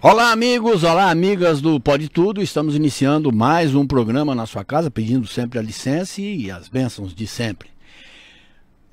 Olá, amigos, olá, amigas do Pode Tudo. Estamos iniciando mais um programa na sua casa, pedindo sempre a licença e as bênçãos de sempre.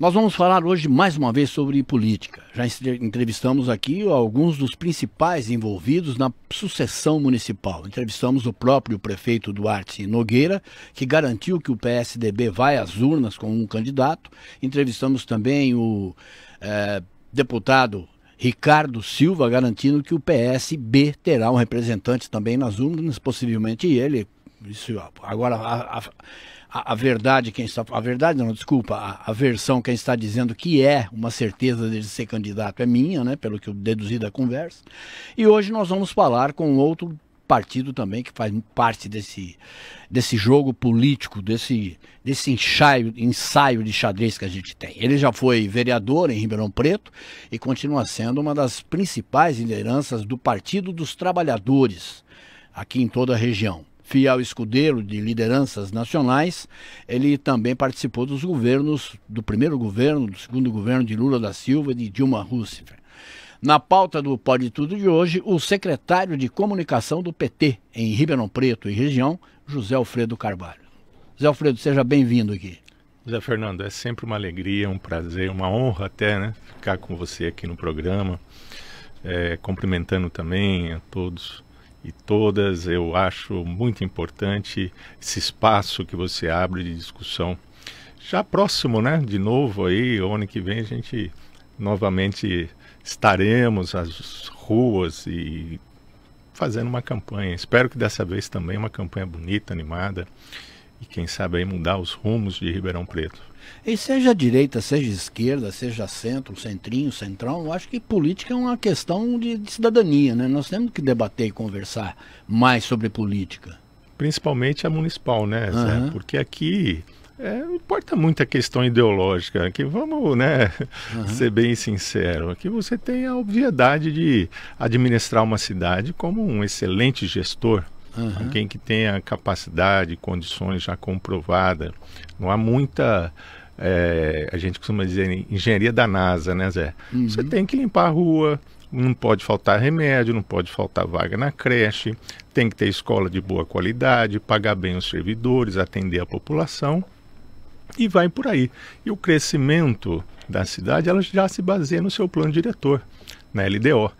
Nós vamos falar hoje mais uma vez sobre política. Já entrevistamos aqui alguns dos principais envolvidos na sucessão municipal. Entrevistamos o próprio prefeito Duarte Nogueira, que garantiu que o PSDB vai às urnas com um candidato. Entrevistamos também o eh, deputado Ricardo Silva garantindo que o PSB terá um representante também nas urnas, possivelmente ele. Isso, agora, a, a, a verdade, quem está. A verdade, não, desculpa, a, a, versão quem está dizendo que é uma certeza de ser candidato é minha, né? Pelo que eu deduzi da conversa. E hoje nós vamos falar com outro partido também que faz parte desse, desse jogo político, desse, desse ensaio, ensaio de xadrez que a gente tem. Ele já foi vereador em Ribeirão Preto e continua sendo uma das principais lideranças do Partido dos Trabalhadores aqui em toda a região. Fiel escudeiro de lideranças nacionais, ele também participou dos governos, do primeiro governo, do segundo governo de Lula da Silva e de Dilma Rousseff. Na pauta do Pode Tudo de hoje, o secretário de comunicação do PT em Ribeirão Preto e região, José Alfredo Carvalho. José Alfredo, seja bem-vindo aqui. José Fernando, é sempre uma alegria, um prazer, uma honra até, né? Ficar com você aqui no programa. É, cumprimentando também a todos e todas, eu acho muito importante esse espaço que você abre de discussão. Já próximo, né? De novo aí, ano que vem a gente novamente estaremos às ruas e fazendo uma campanha. Espero que dessa vez também uma campanha bonita, animada e quem sabe aí mudar os rumos de Ribeirão Preto. E seja direita, seja esquerda, seja centro, centrinho, centrão, eu acho que política é uma questão de, de cidadania, né? Nós temos que debater e conversar mais sobre política. Principalmente a municipal, né, Zé? Uhum. Porque aqui é, não importa muito a questão ideológica, que vamos né, uhum. ser bem sincero, que você tem a obviedade de administrar uma cidade como um excelente gestor, uhum. alguém que tenha capacidade, condições já comprovada. Não há muita é, a gente costuma dizer engenharia da NASA, né, Zé? Uhum. Você tem que limpar a rua, não pode faltar remédio, não pode faltar vaga na creche, tem que ter escola de boa qualidade, pagar bem os servidores, atender a população e vai por aí. E o crescimento da cidade ela já se baseia no seu plano diretor, na LDO.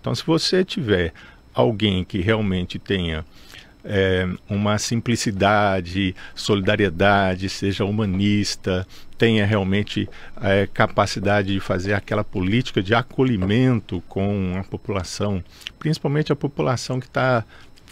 Então, se você tiver alguém que realmente tenha é, uma simplicidade, solidariedade, seja humanista, tenha realmente é, capacidade de fazer aquela política de acolhimento com a população, principalmente a população que está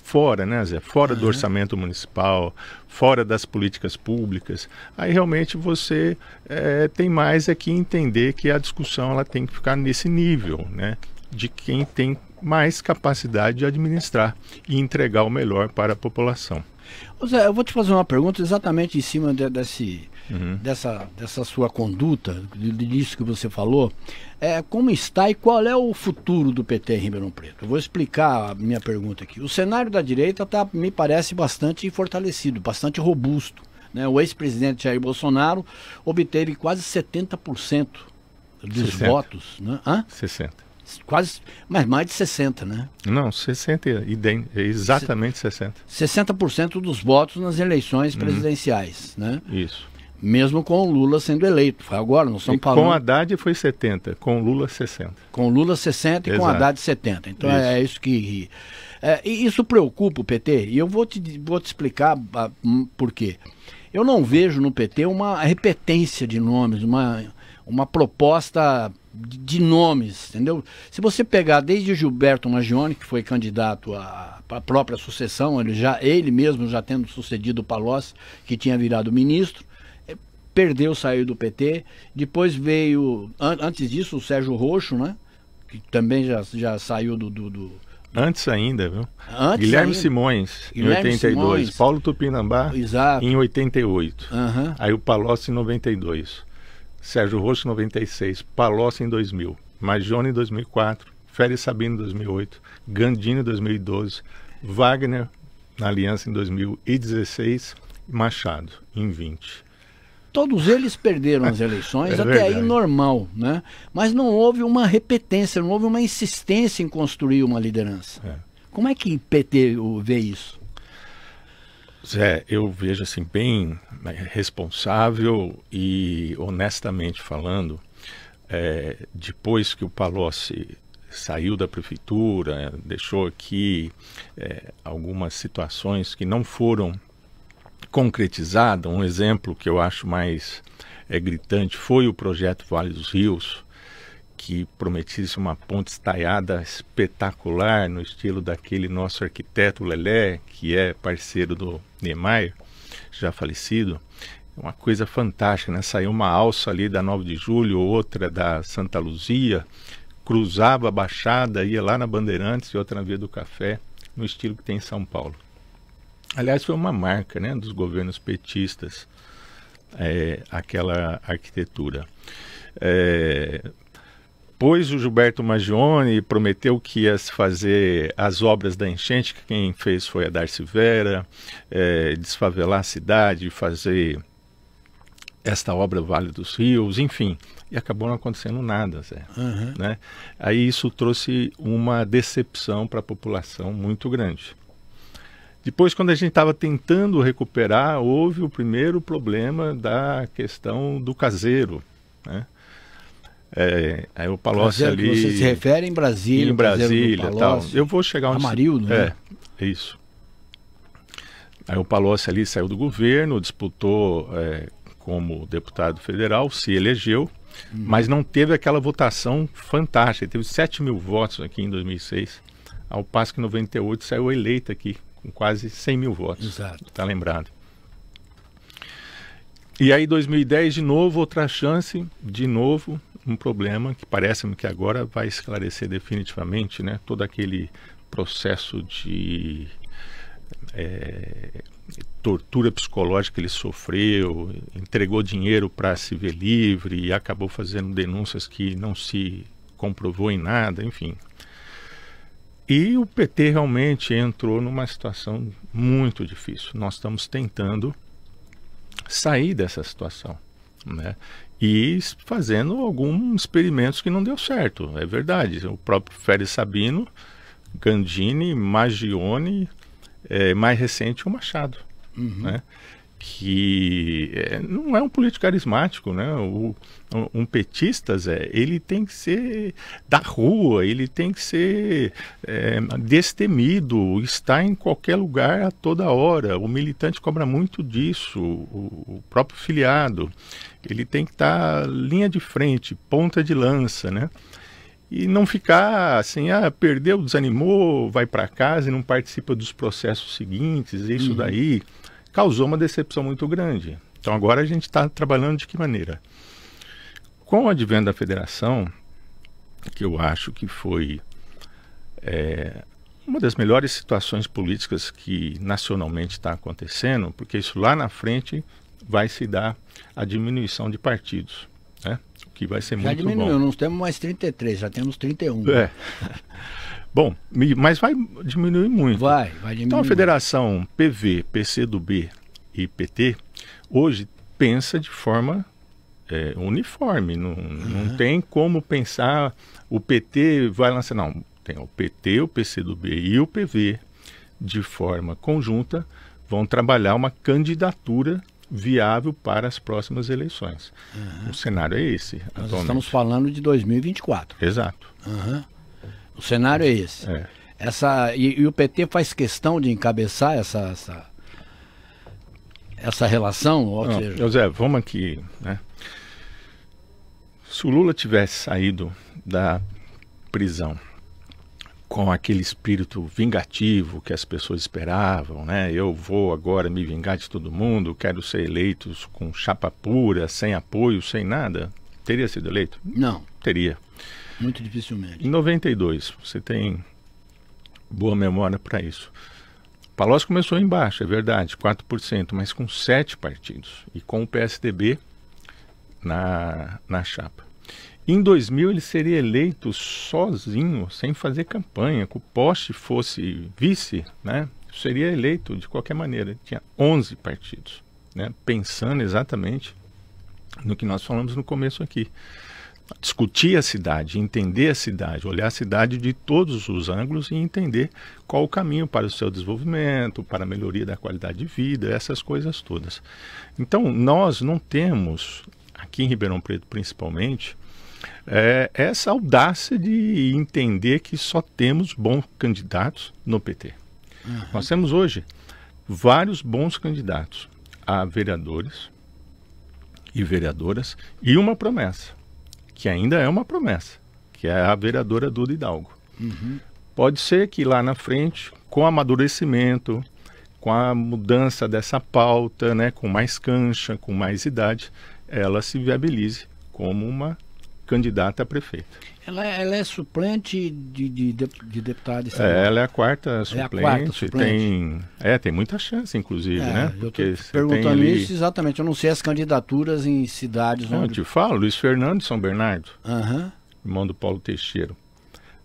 fora, né, Zé? Fora uhum. do orçamento municipal, fora das políticas públicas. Aí realmente você é, tem mais é que entender que a discussão ela tem que ficar nesse nível, né? De quem tem mais capacidade de administrar e entregar o melhor para a população. Zé, eu vou te fazer uma pergunta exatamente em cima de, desse uhum. dessa, dessa sua conduta, disso que você falou, é, como está e qual é o futuro do PT em Ribeirão Preto? Eu vou explicar a minha pergunta aqui. O cenário da direita tá, me parece bastante fortalecido, bastante robusto. Né? O ex-presidente Jair Bolsonaro obteve quase 70% dos 60. votos. Né? Hã? 60 quase, mas mais de 60, né? Não, 60, é exatamente 60. 60% dos votos nas eleições uhum. presidenciais, uhum. né? Isso mesmo com o Lula sendo eleito. Foi agora, não são e Com Haddad foi 70, com Lula 60. Com Lula 60 e Exato. com Haddad 70. Então isso. É, é isso que. É, e isso preocupa o PT, e eu vou te, vou te explicar a, ah, hum, por quê. Eu não vejo no PT uma repetência de nomes, uma, uma proposta de nomes, entendeu? Se você pegar desde Gilberto Magione, que foi candidato à, à própria sucessão, ele já ele mesmo já tendo sucedido o Palocci, que tinha virado ministro, perdeu, saiu do PT. Depois veio, an antes disso, o Sérgio Roxo, né? Que também já, já saiu do, do, do... Antes ainda, viu? Antes Guilherme ainda. Simões, Guilherme em 82. Simões. Paulo Tupinambá, Exato. em 88. Uhum. Aí o Palocci, em 92. Sérgio Roxo, em 96. Palocci, em 2000. Magione, em 2004. Félix Sabino, em 2008. Gandini, em 2012. Wagner, na Aliança, em 2016. Machado, em 20 todos eles perderam as é eleições, é até verdade. aí normal, né? Mas não houve uma repetência, não houve uma insistência em construir uma liderança. É. Como é que o PT vê isso? Zé, eu vejo assim bem né, responsável e honestamente falando, é, depois que o Palocci saiu da prefeitura, deixou aqui é, algumas situações que não foram concretizada, um exemplo que eu acho mais é, gritante foi o projeto Vale dos Rios, que prometisse uma ponte estaiada espetacular no estilo daquele nosso arquiteto Lelé, que é parceiro do Niemeyer, já falecido. Uma coisa fantástica, né? Saiu uma alça ali da 9 de julho, outra da Santa Luzia, cruzava a Baixada, ia lá na Bandeirantes e outra na Via do Café, no estilo que tem em São Paulo. Aliás, foi uma marca né, dos governos petistas é, aquela arquitetura. É, pois o Gilberto Magione prometeu que ia se fazer as obras da enchente, que quem fez foi a Darcy Vera, é, desfavelar a cidade, fazer esta obra Vale dos Rios, enfim, e acabou não acontecendo nada, Zé. Uhum. Né? Aí isso trouxe uma decepção para a população muito grande. Depois, quando a gente estava tentando recuperar, houve o primeiro problema da questão do caseiro. Né? É, aí o Palocci ali. você se refere em Brasília. Em Brasília tal. Eu vou chegar um. Amarildo, né? É, isso. Aí o Palocci ali saiu do governo, disputou é, como deputado federal, se elegeu, hum. mas não teve aquela votação fantástica. Ele teve 7 mil votos aqui em 2006, ao passo que em 98 saiu eleito aqui com quase 100 mil votos. Exato. Está lembrado. E aí, 2010, de novo, outra chance, de novo, um problema que parece-me que agora vai esclarecer definitivamente né, todo aquele processo de é, tortura psicológica que ele sofreu, entregou dinheiro para se ver livre e acabou fazendo denúncias que não se comprovou em nada, enfim, e o PT realmente entrou numa situação muito difícil. Nós estamos tentando sair dessa situação, né? E fazendo alguns experimentos que não deu certo, é verdade. O próprio Félix Sabino, Gandini, Magione, eh, é, mais recente o Machado, uhum. né? que eh, não é um político carismático, né? O, um petista, Zé, ele tem que ser da rua, ele tem que ser é, destemido, está em qualquer lugar a toda hora. O militante cobra muito disso, o, o próprio filiado. Ele tem que estar tá linha de frente, ponta de lança, né? e não ficar assim, ah, perdeu, desanimou, vai para casa e não participa dos processos seguintes, isso uhum. daí causou uma decepção muito grande. Então agora a gente está trabalhando de que maneira? Com o advento da federação, que eu acho que foi é, uma das melhores situações políticas que nacionalmente está acontecendo, porque isso lá na frente vai se dar a diminuição de partidos, né? que vai ser já muito diminuiu, bom. Já diminuiu, não temos mais 33, já temos 31. É. Bom, mas vai diminuir muito. Vai, vai diminuir. Então a federação PV, PCdoB e PT hoje pensa de forma é, uniforme. Não, uhum. não tem como pensar o PT vai lançar. Não, tem o PT, o PCdoB e o PV de forma conjunta vão trabalhar uma candidatura viável para as próximas eleições. Uhum. O cenário é esse. Nós atualmente. estamos falando de 2024. Exato. Uhum. O cenário é esse. É. Essa, e, e, o PT faz questão de encabeçar essa, essa, essa relação? Ou Não, ah, seja... José, vamos aqui. Né? Se o Lula tivesse saído da prisão com aquele espírito vingativo que as pessoas esperavam, né? Eu vou agora me vingar de todo mundo, quero ser eleito com chapa pura, sem apoio, sem nada. Teria sido eleito? Não. Teria. Muito dificilmente. Em 92, você tem boa memória para isso. Palocci começou embaixo, é verdade, 4%, mas com sete partidos e com o PSDB na, na chapa. Em 2000 ele seria eleito sozinho, sem fazer campanha, que o poste fosse vice, né? Seria eleito de qualquer maneira. Ele tinha 11 partidos, né? Pensando exatamente no que nós falamos no começo aqui discutir a cidade, entender a cidade, olhar a cidade de todos os ângulos e entender qual o caminho para o seu desenvolvimento, para a melhoria da qualidade de vida, essas coisas todas. Então, nós não temos, aqui em Ribeirão Preto principalmente, é, essa audácia de entender que só temos bons candidatos no PT. Uhum. Nós temos hoje vários bons candidatos a vereadores e vereadoras e uma promessa que ainda é uma promessa, que é a vereadora Duda Hidalgo. Uhum. Pode ser que lá na frente, com amadurecimento, com a mudança dessa pauta, né, com mais cancha, com mais idade, ela se viabilize como uma candidata a prefeita. Ela, é, ela é suplente de, de, de deputado é, estadual. É, ela é a quarta suplente. É a quarta suplente. Tem, é, tem muita chance, inclusive, é, né? Porque perguntando ali... isso exatamente. Eu não sei as candidaturas em cidades não, onde... Eu te falo, Luiz Fernando de São Bernardo, uhum. irmão do Paulo Teixeiro.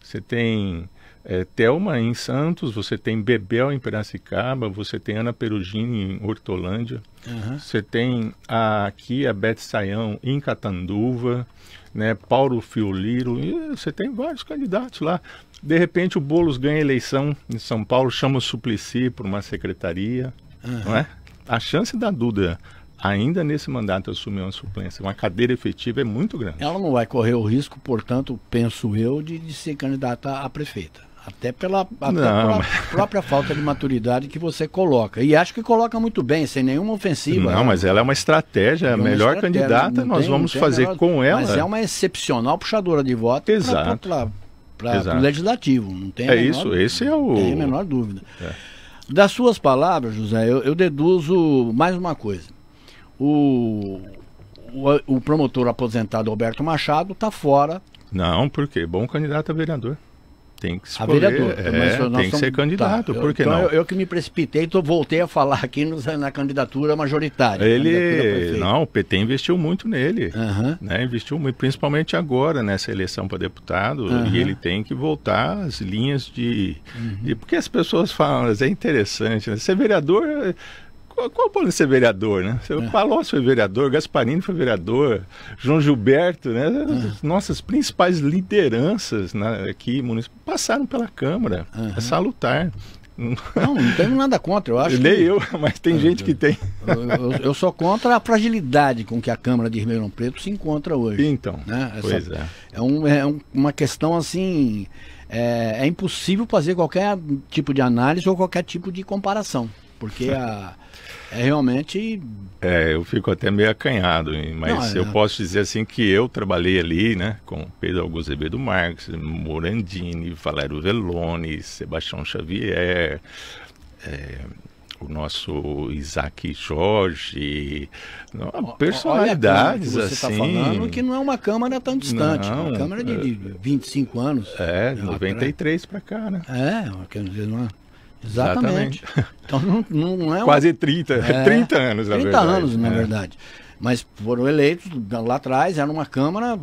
Você tem é, Thelma em Santos, você tem Bebel em Piracicaba, você tem Ana Perugini em Hortolândia, uhum. você tem a, aqui a Beth Saião em Catanduva, né, Paulo Fioliro, você tem vários candidatos lá. De repente o Bolos ganha eleição em São Paulo, chama o Suplicy para uma secretaria, uhum. não é? A chance da Duda ainda nesse mandato assumir uma suplência, uma cadeira efetiva é muito grande. Ela não vai correr o risco, portanto, penso eu, de, de candidata candidatar a prefeita. Até pela, até pela própria falta de maturidade que você coloca. E acho que coloca muito bem, sem nenhuma ofensiva. Não, mas ela é uma estratégia, é a melhor estratégia, candidata, nós tem, vamos fazer melhor, com ela. Mas é uma excepcional puxadora de voto para o legislativo. Não tem é menor, isso, esse é o. Tem a menor dúvida. É. Das suas palavras, José, eu, eu, deduzo mais uma coisa. O, o, o promotor aposentado Alberto Machado está fora. Não, por quê? Bom candidato a vereador. Tem que é escolher. A vereador. É, tem que somos... ser candidato, tá, por que eu, então não? eu, eu, que me precipitei, tô, voltei a falar aqui no, na candidatura majoritária. Né, ele, candidatura não, o PT investiu muito nele, uhum. né? Investiu muito, principalmente agora nessa eleição para deputado, uhum. e ele tem que voltar às linhas de... Uhum. porque as pessoas falam, é interessante, né? Ser vereador é qual, pode ser vereador, né? O é. Palocci foi vereador, Gasparini foi vereador, João Gilberto, né? É. Nossas principais lideranças né, aqui município, passaram pela Câmara. Uhum. É salutar. Não, não tenho nada contra, eu acho. Nem que... eu, mas tem eu, é, gente que tem. Eu, eu, sou contra a fragilidade com que a Câmara de Ribeirão Preto se encontra hoje. Então, né? Essa, pois é. É, um, é uma questão assim. É, é, impossível fazer qualquer tipo de análise ou qualquer tipo de comparação porque a, é realmente. É, eu fico até meio acanhado, mas não, é. eu não. posso dizer assim que eu trabalhei ali, né, com Pedro Augusto Ebedo Marques, Morandini, Valério Velone, Sebastião Xavier. É, o nosso Isaac Jorge, personalidades Olha, você tá assim. Você está falando que não é uma câmara tão distante, não, é uma câmara de, de é. 25 anos. É, de 93 para cá, né? É, quer dizer, não é? Exatamente. Exatamente. Então não, não é. Uma... Quase 30, é, 30 anos, na 30 verdade. anos, na é. verdade. Mas foram eleitos lá atrás, era uma Câmara,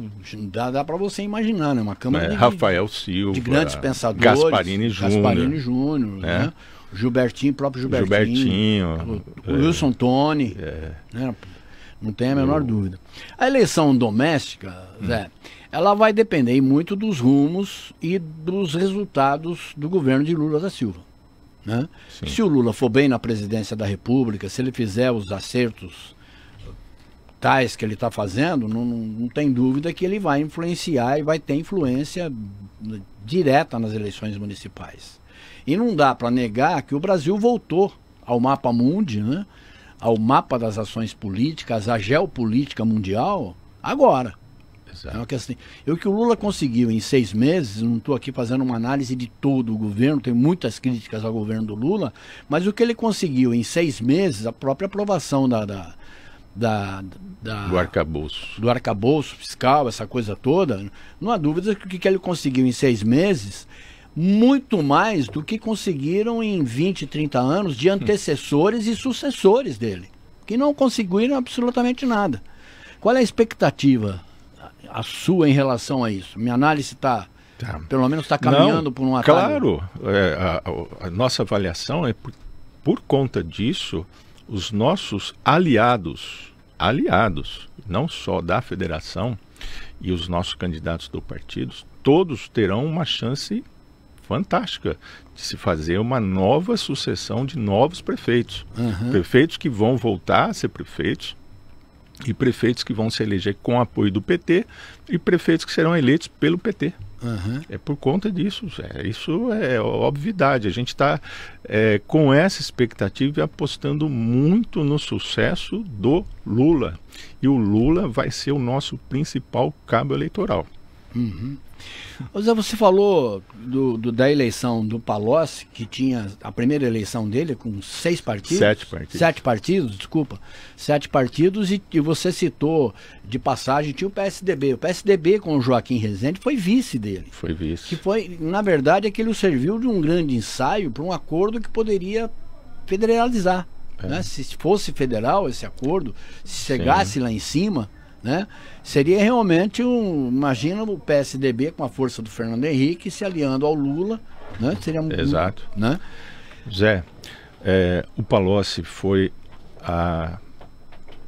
dá, dá para você imaginar, né? Uma Câmara é, de, Rafael Silva, de grandes pensadores. Gasparini Júnior. Gasparini Júnior, é. né? Gilbertinho, próprio Gilbertinho. Gilbertinho. O, é. Wilson Tony. É. Né? Não tem a menor dúvida. A eleição doméstica, hum. Zé, ela vai depender muito dos rumos e dos resultados do governo de Lula da Silva. Né? Se o Lula for bem na presidência da República, se ele fizer os acertos tais que ele está fazendo, não, não, tem dúvida que ele vai influenciar e vai ter influência direta nas eleições municipais. E não dá para negar que o Brasil voltou ao mapa mundi, né? ao mapa das ações políticas, à geopolítica mundial, agora. Exato. Então, é uma questão. Assim, eu que o Lula conseguiu em seis meses, não estou aqui fazendo uma análise de todo o governo, tem muitas críticas ao governo do Lula, mas o que ele conseguiu em seis meses, a própria aprovação da, da da, da, do arcabouço. Do arcabouço fiscal, essa coisa toda, não há dúvida que o que ele conseguiu em seis meses, muito mais do que conseguiram em 20, 30 anos de antecessores e sucessores dele, que não conseguiram absolutamente nada. Qual é a expectativa a sua em relação a isso? Minha análise está. Tá. Pelo menos está caminhando Não, por um atalho. Claro, é, a, a, nossa avaliação é por, por conta disso, os nossos aliados, aliados, não só da federação e os nossos candidatos do partido, todos terão uma chance fantástica de se fazer uma nova sucessão de novos prefeitos. Uhum. Prefeitos que vão voltar a ser prefeitos, e prefeitos que vão se eleger com apoio do PT e prefeitos que serão eleitos pelo PT. Uhum. É por conta disso, é, isso é obviedade. A gente está é, com essa expectativa apostando muito no sucesso do Lula. E o Lula vai ser o nosso principal cabo eleitoral. Uhum. José, você falou do, do, da eleição do Palocci, que tinha a primeira eleição dele com seis partidos. Sete partidos. Sete partidos, desculpa. Sete partidos e, e você citou de passagem, tinha o PSDB. O PSDB com o Joaquim Rezende foi vice dele. Foi vice. Que foi, na verdade, aquilo é serviu de um grande ensaio para um acordo que poderia federalizar. É. Né? Se fosse federal esse acordo, se chegasse Sim. lá em cima, né? Seria realmente um. Imagina o PSDB com a força do Fernando Henrique se aliando ao Lula. Né? Seria um, Exato. Né? Zé, é, o Palocci foi a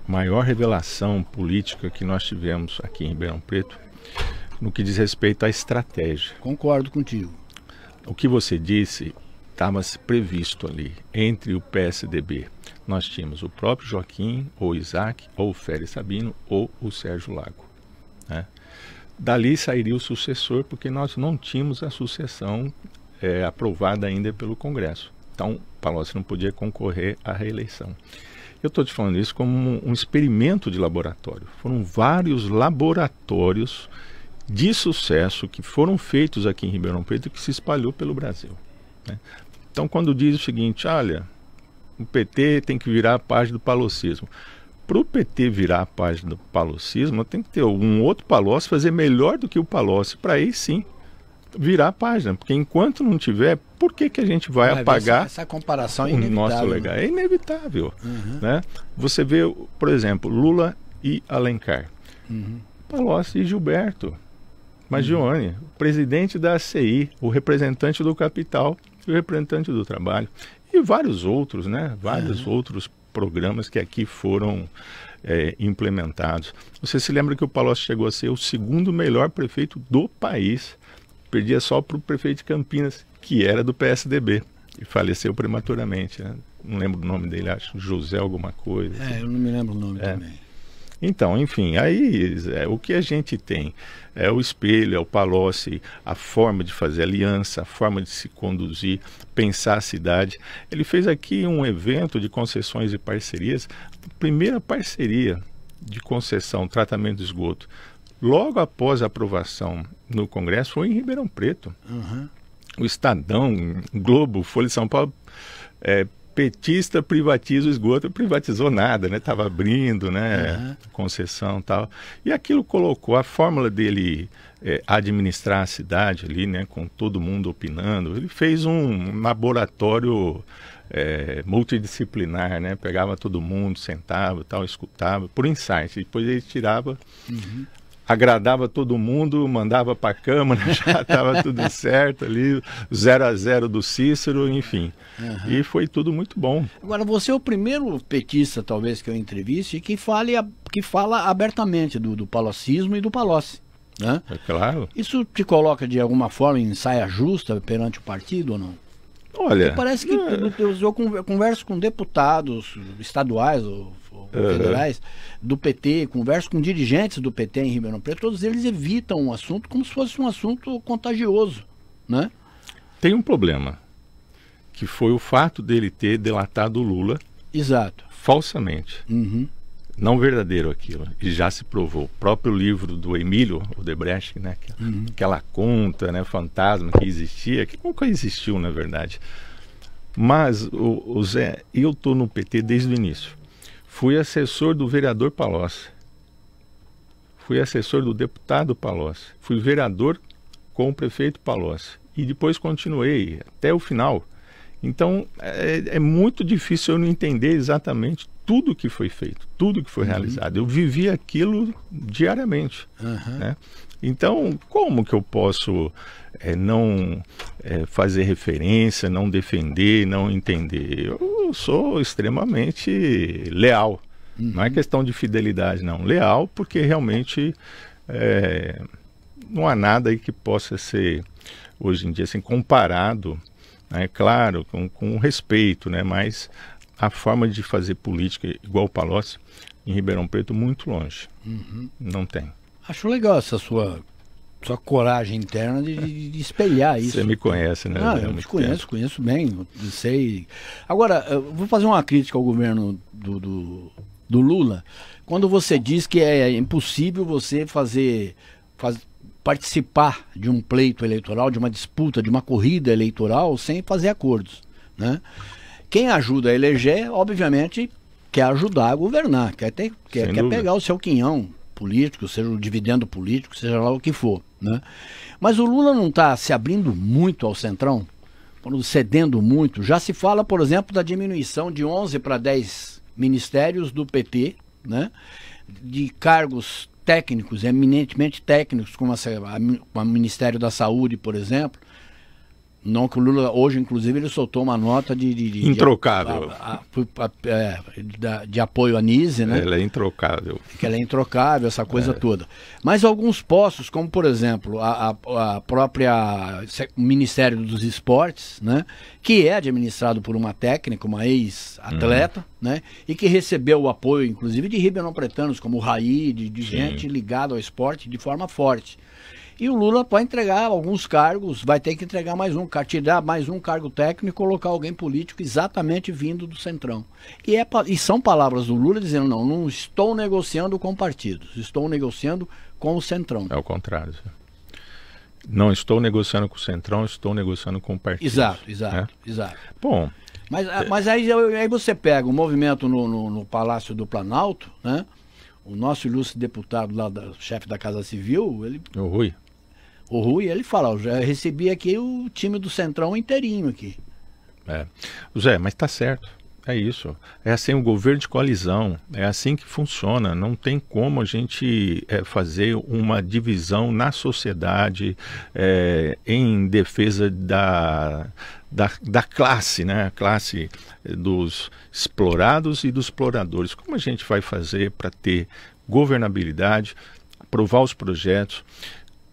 maior revelação política que nós tivemos aqui em Ribeirão Preto no que diz respeito à estratégia. Concordo contigo. O que você disse estava previsto ali entre o PSDB. Nós tínhamos o próprio Joaquim, ou Isaac, ou o Félix Sabino, ou o Sérgio Lago. Né? Dali sairia o sucessor, porque nós não tínhamos a sucessão é, aprovada ainda pelo Congresso. Então, Palocci não podia concorrer à reeleição. Eu estou te falando isso como um, experimento de laboratório. Foram vários laboratórios de sucesso que foram feitos aqui em Ribeirão Preto e que se espalhou pelo Brasil. Né? Então, quando diz o seguinte, olha, o PT tem que virar a página do palocismo. Para o PT virar a página do palocismo, tem que ter um outro Palocci fazer melhor do que o Palocci, para aí sim virar a página, porque enquanto não tiver, por que, que a gente vai, apagar essa, essa, comparação é o nosso né? legado? É inevitável. Uhum. Né? Você vê, por exemplo, Lula e Alencar, uhum. Palocci e Gilberto, Magione, uhum. presidente da ACI, o representante do capital representante do trabalho e vários outros, né? Vários uhum. outros programas que aqui foram é, implementados. Você se lembra que o Palocci chegou a ser o segundo melhor prefeito do país, perdia só para o prefeito de Campinas, que era do PSDB e faleceu prematuramente. Né? Não lembro o nome dele, acho José alguma coisa. É, assim. eu não me lembro o nome é. também. Então, enfim, aí é, o que a gente tem é o espelho, é o Palocci, a forma de fazer aliança, a forma de se conduzir, pensar a cidade. Ele fez aqui um evento de concessões e parcerias, primeira parceria de concessão, tratamento de esgoto, logo após a aprovação no Congresso, foi em Ribeirão Preto. Uhum. O Estadão, Globo, Folha de São Paulo é, petista privatiza o esgoto, privatizou nada, né? Tava abrindo, né? Uhum. Concessão tal. E aquilo colocou a fórmula dele é, administrar a cidade ali, né? Com todo mundo opinando. Ele fez um laboratório é, multidisciplinar, né? Pegava todo mundo, sentava, tal, escutava por insight. Depois ele tirava uhum agradava todo mundo, mandava para a Câmara, já estava tudo certo ali, 0 a 0 do Cícero, enfim. Uhum. E foi tudo muito bom. Agora, você é o primeiro petista, talvez, que eu entreviste que, fale, que fala abertamente do, do palocismo e do Palocci. Né? É claro. Isso te coloca de alguma forma em saia justa perante o partido ou não? Olha. Porque parece que é... eu, converso com deputados estaduais ou, ou federais uhum. do PT, converso com dirigentes do PT em Ribeirão Preto, todos eles evitam o assunto como se fosse um assunto contagioso. Né? Tem um problema, que foi o fato dele ter delatado o Lula. Exato. Falsamente. Uhum não verdadeiro aquilo. E já se provou. O próprio livro do Emílio Odebrecht, né? Aquela, é uhum. aquela conta, né? Fantasma que existia, que nunca existiu, na verdade. Mas, o, o Zé, eu estou no PT desde o início. Fui assessor do vereador Palocci. Fui assessor do deputado Palocci. Fui vereador com o prefeito Palocci. E depois continuei até o final. Então, é, é muito difícil eu não entender exatamente tudo que foi feito, tudo que foi uhum. realizado. Eu vivi aquilo diariamente. Uhum. Né? Então, como que eu posso é, não é, fazer referência, não defender, não entender? Eu sou extremamente leal. Uhum. Não é uhum. questão de fidelidade, não. Leal, porque realmente é, não há nada aí que possa ser, hoje em dia, assim, comparado é claro, com, com respeito, né? mas a forma de fazer política igual o Palocci em Ribeirão Preto muito longe. Uhum. Não tem. Acho legal essa sua sua coragem interna de, de espelhar isso. Você me conhece, né? Ah, né, eu te conheço, tempo. conheço bem, sei. Agora, vou fazer uma crítica ao governo do, do, do, Lula. Quando você diz que é impossível você fazer, faz, participar de um pleito eleitoral, de uma disputa, de uma corrida eleitoral, sem fazer acordos, né? Quem ajuda a eleger, obviamente, quer ajudar a governar, quer, ter, quer, quer pegar o seu quinhão político, seja o dividendo político, seja lá o que for. Né? Mas o Lula não está se abrindo muito ao centrão, tá cedendo muito. Já se fala, por exemplo, da diminuição de 11 para 10 ministérios do PT, né? de cargos técnicos, eminentemente técnicos, como a, a, o Ministério da Saúde, por exemplo, não que o Lula hoje, inclusive, ele soltou uma nota de... de, de introcável. De, a, a, é, de apoio à Nise, né? Ela é introcável. Que ela é introcável, essa coisa é. toda. Mas alguns postos, como por exemplo, a, a própria Ministério dos Esportes, né? Que é administrado por uma técnica, uma ex-atleta, uhum. né? E que recebeu o apoio, inclusive, de ribeirão-pretanos, como o Raí, de, de gente ligada ao esporte de forma forte. E o Lula vai entregar alguns cargos, vai ter que entregar mais um, tirar mais um cargo técnico e colocar alguém político exatamente vindo do Centrão. E, é, e são palavras do Lula dizendo: não, não estou negociando com partidos, estou negociando com o Centrão. É o contrário. Não estou negociando com o Centrão, estou negociando com partidos. Exato, exato, né? exato. Bom. Mas, é... mas aí, aí você pega o movimento no, no, no Palácio do Planalto, né? o nosso ilustre deputado lá, da, chefe da Casa Civil, ele. O Rui. O Rui, ele fala, já recebi aqui o time do Centrão inteirinho aqui. É. Zé, mas tá certo. É isso. É assim o governo de coalizão. É assim que funciona. Não tem como a gente é, fazer uma divisão na sociedade é, em defesa da, da, da, classe, né? A classe dos explorados e dos exploradores. Como a gente vai fazer para ter governabilidade, aprovar os projetos?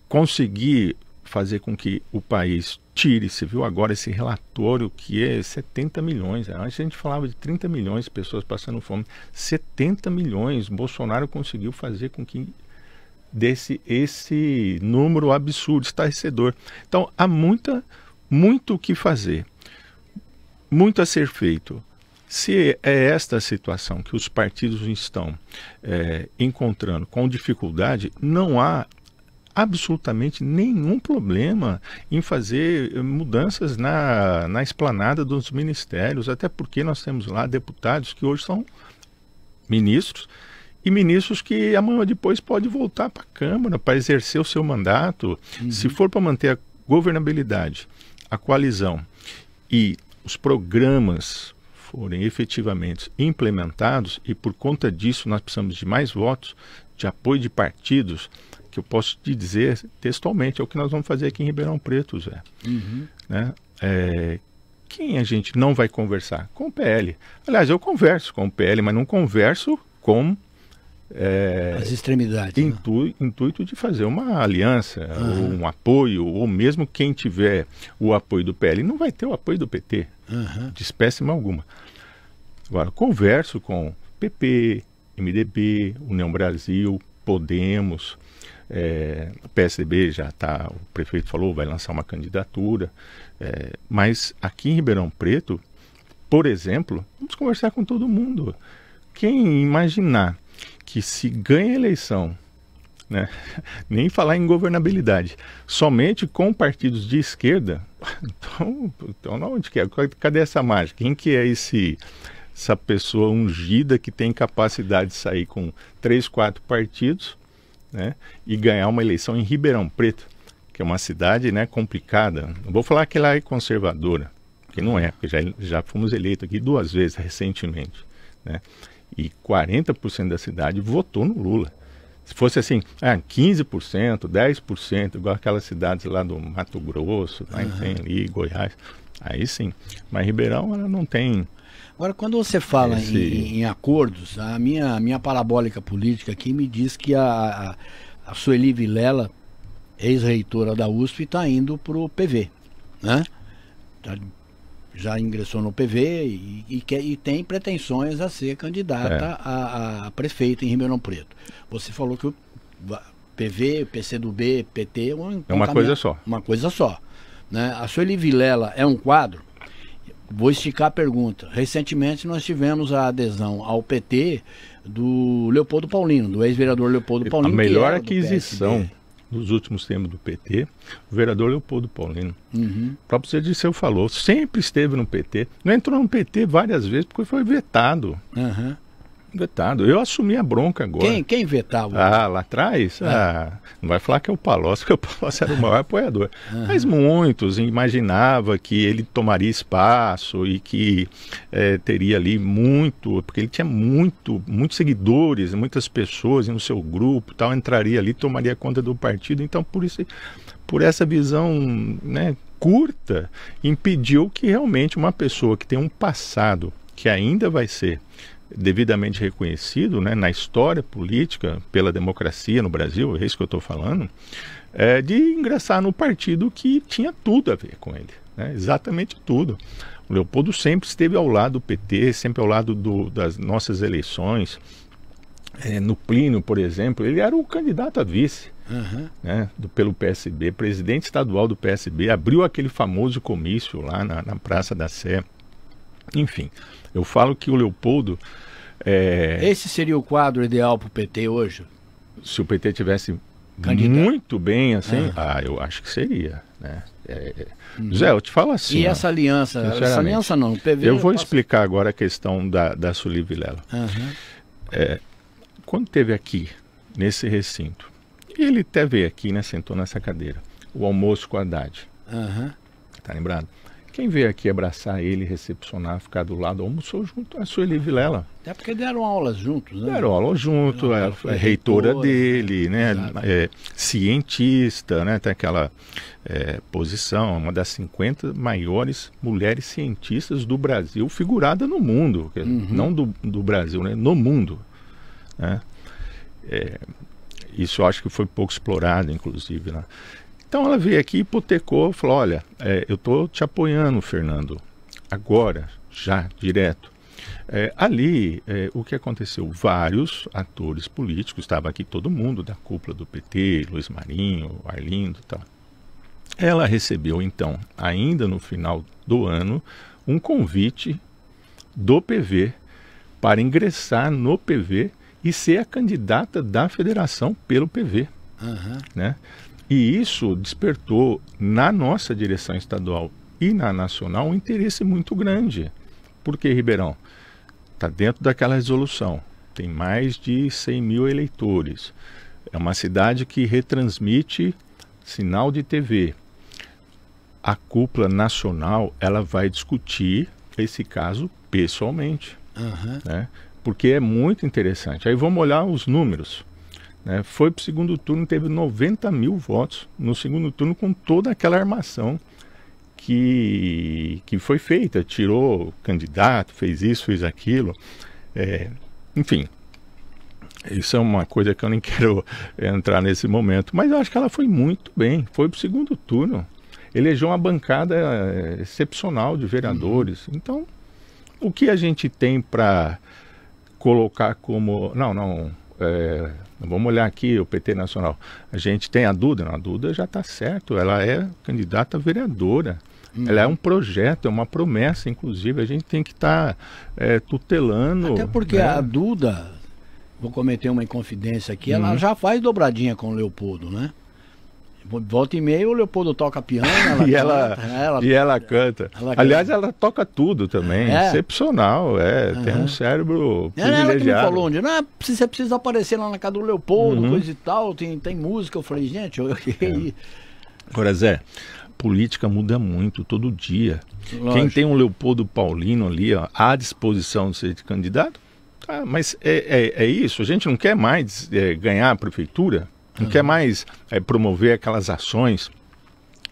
conseguir fazer com que o país tire, você viu agora esse relatório que é 70 milhões, né? antes a gente falava de 30 milhões de pessoas passando fome, 70 milhões, Bolsonaro conseguiu fazer com que desse esse número absurdo, estarrecedor. Então há muita, muito o que fazer, muito a ser feito. Se é esta a situação que os partidos estão é, encontrando com dificuldade, não há absolutamente nenhum problema em fazer eh, mudanças na, na esplanada dos ministérios, até porque nós temos lá deputados que hoje são ministros e ministros que amanhã ou depois pode voltar para a Câmara para exercer o seu mandato, uhum. se for para manter a governabilidade, a coalizão e os programas forem efetivamente implementados e por conta disso nós precisamos de mais votos de apoio de partidos que eu posso te dizer textualmente, é o que nós vamos fazer aqui em Ribeirão Preto, Zé. Uhum. Né? É, quem a gente não vai conversar? Com o PL. Aliás, eu converso com o PL, mas não converso com é, as extremidades. Né? Intu, né? Intuito de fazer uma aliança, uhum. um apoio, ou mesmo quem tiver o apoio do PL não vai ter o apoio do PT, uhum. de espécie alguma. Agora, converso com PP, MDB, União Brasil, Podemos, é, o PSDB já está, o prefeito falou, vai lançar uma candidatura, é, mas aqui em Ribeirão Preto, por exemplo, vamos conversar com todo mundo. Quem imaginar que se ganha eleição, né, nem falar em governabilidade, somente com partidos de esquerda, então, então onde que é? Cadê essa mágica? Quem que é esse essa pessoa ungida que tem capacidade de sair com três, quatro partidos né, e ganhar uma eleição em Ribeirão Preto, que é uma cidade né, complicada. Não vou falar que ela é conservadora, que não é, porque já, já fomos eleitos aqui duas vezes recentemente. Né? E 40% da cidade votou no Lula. Se fosse assim, ah, 15%, 10%, igual aquelas cidades lá do Mato Grosso, lá uhum. em ali, Goiás, aí sim. Mas Ribeirão ela não tem Agora, quando você fala Esse... em, em, acordos, a minha, a minha parabólica política aqui me diz que a, a, Sueli Vilela, ex-reitora da USP, está indo para o PV. Né? Tá, já ingressou no PV e, e, quer, e tem pretensões a ser candidata é. a, a prefeita em Ribeirão Preto. Você falou que o PV, PCdoB, PT... Um, é uma coisa só. Uma coisa só. Né? A Sueli Vilela é um quadro Vou esticar a pergunta. Recentemente nós tivemos a adesão ao PT do Leopoldo Paulino, do ex-vereador Leopoldo Paulino. A melhor aquisição dos últimos tempos do PT, o vereador Leopoldo Paulino. Uhum. O próprio Cediceu falou, sempre esteve no PT. Não entrou no PT várias vezes porque foi vetado. Uhum. Vetado. Eu assumi a bronca agora. Quem, quem vetava? Ah, lá atrás? É. Ah, não vai falar que é o Palocci, porque o Palocci era o maior apoiador. Uhum. Mas muitos imaginava que ele tomaria espaço e que é, teria ali muito, porque ele tinha muito, muitos seguidores, muitas pessoas no seu grupo tal, entraria ali, tomaria conta do partido. Então, por isso, por essa visão, né, curta impediu que realmente uma pessoa que tem um passado que ainda vai ser devidamente reconhecido né, na história política pela democracia no Brasil, é isso que eu estou falando, é, de ingressar no partido que tinha tudo a ver com ele, né, exatamente tudo. O Leopoldo sempre esteve ao lado do PT, sempre ao lado do, das nossas eleições. É, no Plínio, por exemplo, ele era o candidato a vice. Uhum. Né, do, pelo PSB, presidente estadual do PSB, abriu aquele famoso comício lá na, na Praça da Sé. Enfim, eu falo que o Leopoldo. É... Esse seria o quadro ideal para o PT hoje? Se o PT tivesse Candidato. muito bem assim, ah. ah, eu acho que seria. Né? É, é. Hum. Zé, eu te falo assim. E ó, essa aliança? Essa aliança não. PV, eu vou posso... explicar agora a questão da, da Suli Vilela. Uhum. É, quando teve aqui, nesse recinto, ele até veio aqui, né? Sentou nessa cadeira. O almoço com a Haddad. Uhum. Tá lembrado? Quem veio aqui abraçar ele, recepcionar, ficar do lado, almoçou junto a Sueli Vilela. Até porque deram aulas juntos, né? Deram aula junto, é, reitora, reitora, dele, né? É, cientista, né? Tem aquela é, posição, uma das 50 maiores mulheres cientistas do Brasil, figurada no mundo. Uhum. Não do, do, Brasil, né? No mundo. Né? É, isso eu acho que foi pouco explorado, inclusive. Né? Então ela veio aqui, hipotecou, falou: olha, é, eu estou te apoiando, Fernando, agora, já, direto. É, ali, é, o que aconteceu? Vários atores políticos, estava aqui todo mundo da cúpula do PT, Luiz Marinho, Arlindo e tal. Ela recebeu, então, ainda no final do ano, um convite do PV para ingressar no PV e ser a candidata da federação pelo PV. Uhum. Né? E isso despertou na nossa direção estadual e na nacional um interesse muito grande. Porque Ribeirão está dentro daquela resolução, tem mais de 100 mil eleitores. É uma cidade que retransmite sinal de TV. A cúpula nacional ela vai discutir esse caso pessoalmente, uhum. né? porque é muito interessante. Aí vamos olhar os números. Né? Foi para o segundo turno, teve 90 mil votos no segundo turno com toda aquela armação que, que foi feita. Tirou candidato, fez isso, fez aquilo. É, enfim, isso é uma coisa que eu nem quero entrar nesse momento. Mas eu acho que ela foi muito bem. Foi para o segundo turno. Elegeu uma bancada é, excepcional de vereadores. Uhum. Então, o que a gente tem para colocar como. Não, não. É, Vamos olhar aqui o PT Nacional. A gente tem a Duda, a Duda já está certo, ela é candidata vereadora. Hum. Ela é hum. um projeto, é uma promessa, inclusive. A gente tem que estar tá, é, tutelando. Até porque né? a Duda, vou cometer uma inconfidência aqui, hum. ela uhum. já faz dobradinha com o Leopoldo, né? Volta e meia o Leopoldo toca piano. Ela e, canta, ela, né? ela, e ela canta. Ela Aliás, ela toca tudo também. É. Excepcional, é. Uhum. Tem um cérebro privilegiado. É, ela que me falou onde, não, é, você precisa aparecer lá na casa do Leopoldo, uhum. coisa e tal, tem, tem música. Eu falei, gente, eu... É. Agora, Zé, política muda muito, todo dia. Lógico. Quem tem um Leopoldo Paulino ali ó, à disposição de ser de candidato, tá, mas é, é, é, isso. A gente não quer mais é, ganhar a prefeitura não quer é mais é, promover aquelas ações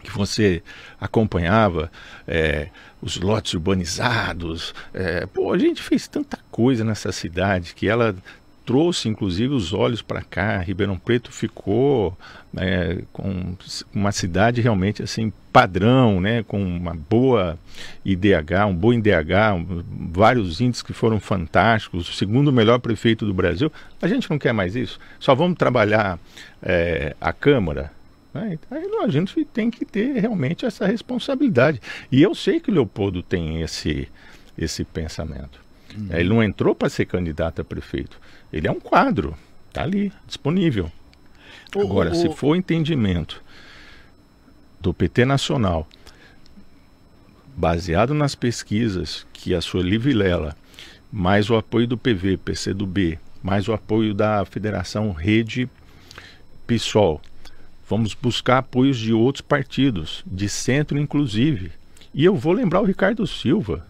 que você acompanhava, é, os lotes urbanizados. É, pô, a gente fez tanta coisa nessa cidade que ela trouxe inclusive os olhos para cá. Ribeirão Preto ficou né, com uma cidade realmente assim padrão, né, com uma boa IDH, um bom IDH, vários índices que foram fantásticos, o segundo melhor prefeito do Brasil. A gente não quer mais isso. Só vamos trabalhar é, a Câmara. Né? Então, A gente tem que ter realmente essa responsabilidade. E eu sei que o Leopoldo tem esse, esse pensamento. Hum. Ele não entrou para ser candidato a prefeito. Ele é um quadro, está ali, disponível. O, Agora, o... se for o entendimento do PT Nacional, baseado nas pesquisas que a sua Vilela, mais o apoio do PV, PCdoB, mais o apoio da Federação Rede PSOL, vamos buscar apoios de outros partidos, de centro inclusive. E eu vou lembrar o Ricardo Silva,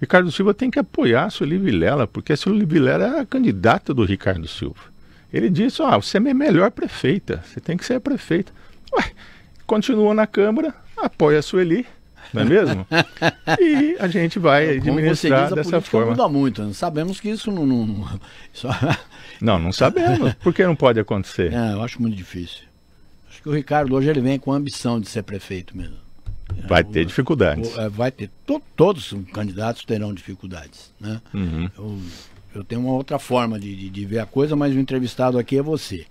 Ricardo Silva tem que apoiar a Sueli Vilela, porque a Sueli Vilela é a candidata do Ricardo Silva. Ele disse: Ah, você é a melhor prefeita, você tem que ser a prefeita. Ué, continua na Câmara, apoia a Sueli, não é mesmo? e a gente vai é, Como administrar diz, a dessa forma. muda muito, sabemos que isso não. Não, não, não sabemos. Por que não pode acontecer? É, eu acho muito difícil. Acho que o Ricardo hoje ele vem com a ambição de ser prefeito mesmo. Vai ter dificuldades. É, vai ter. todos os candidatos terão dificuldades. Né? Uhum. Eu, eu, tenho uma outra forma de, de, de, ver a coisa, mas o entrevistado aqui é você.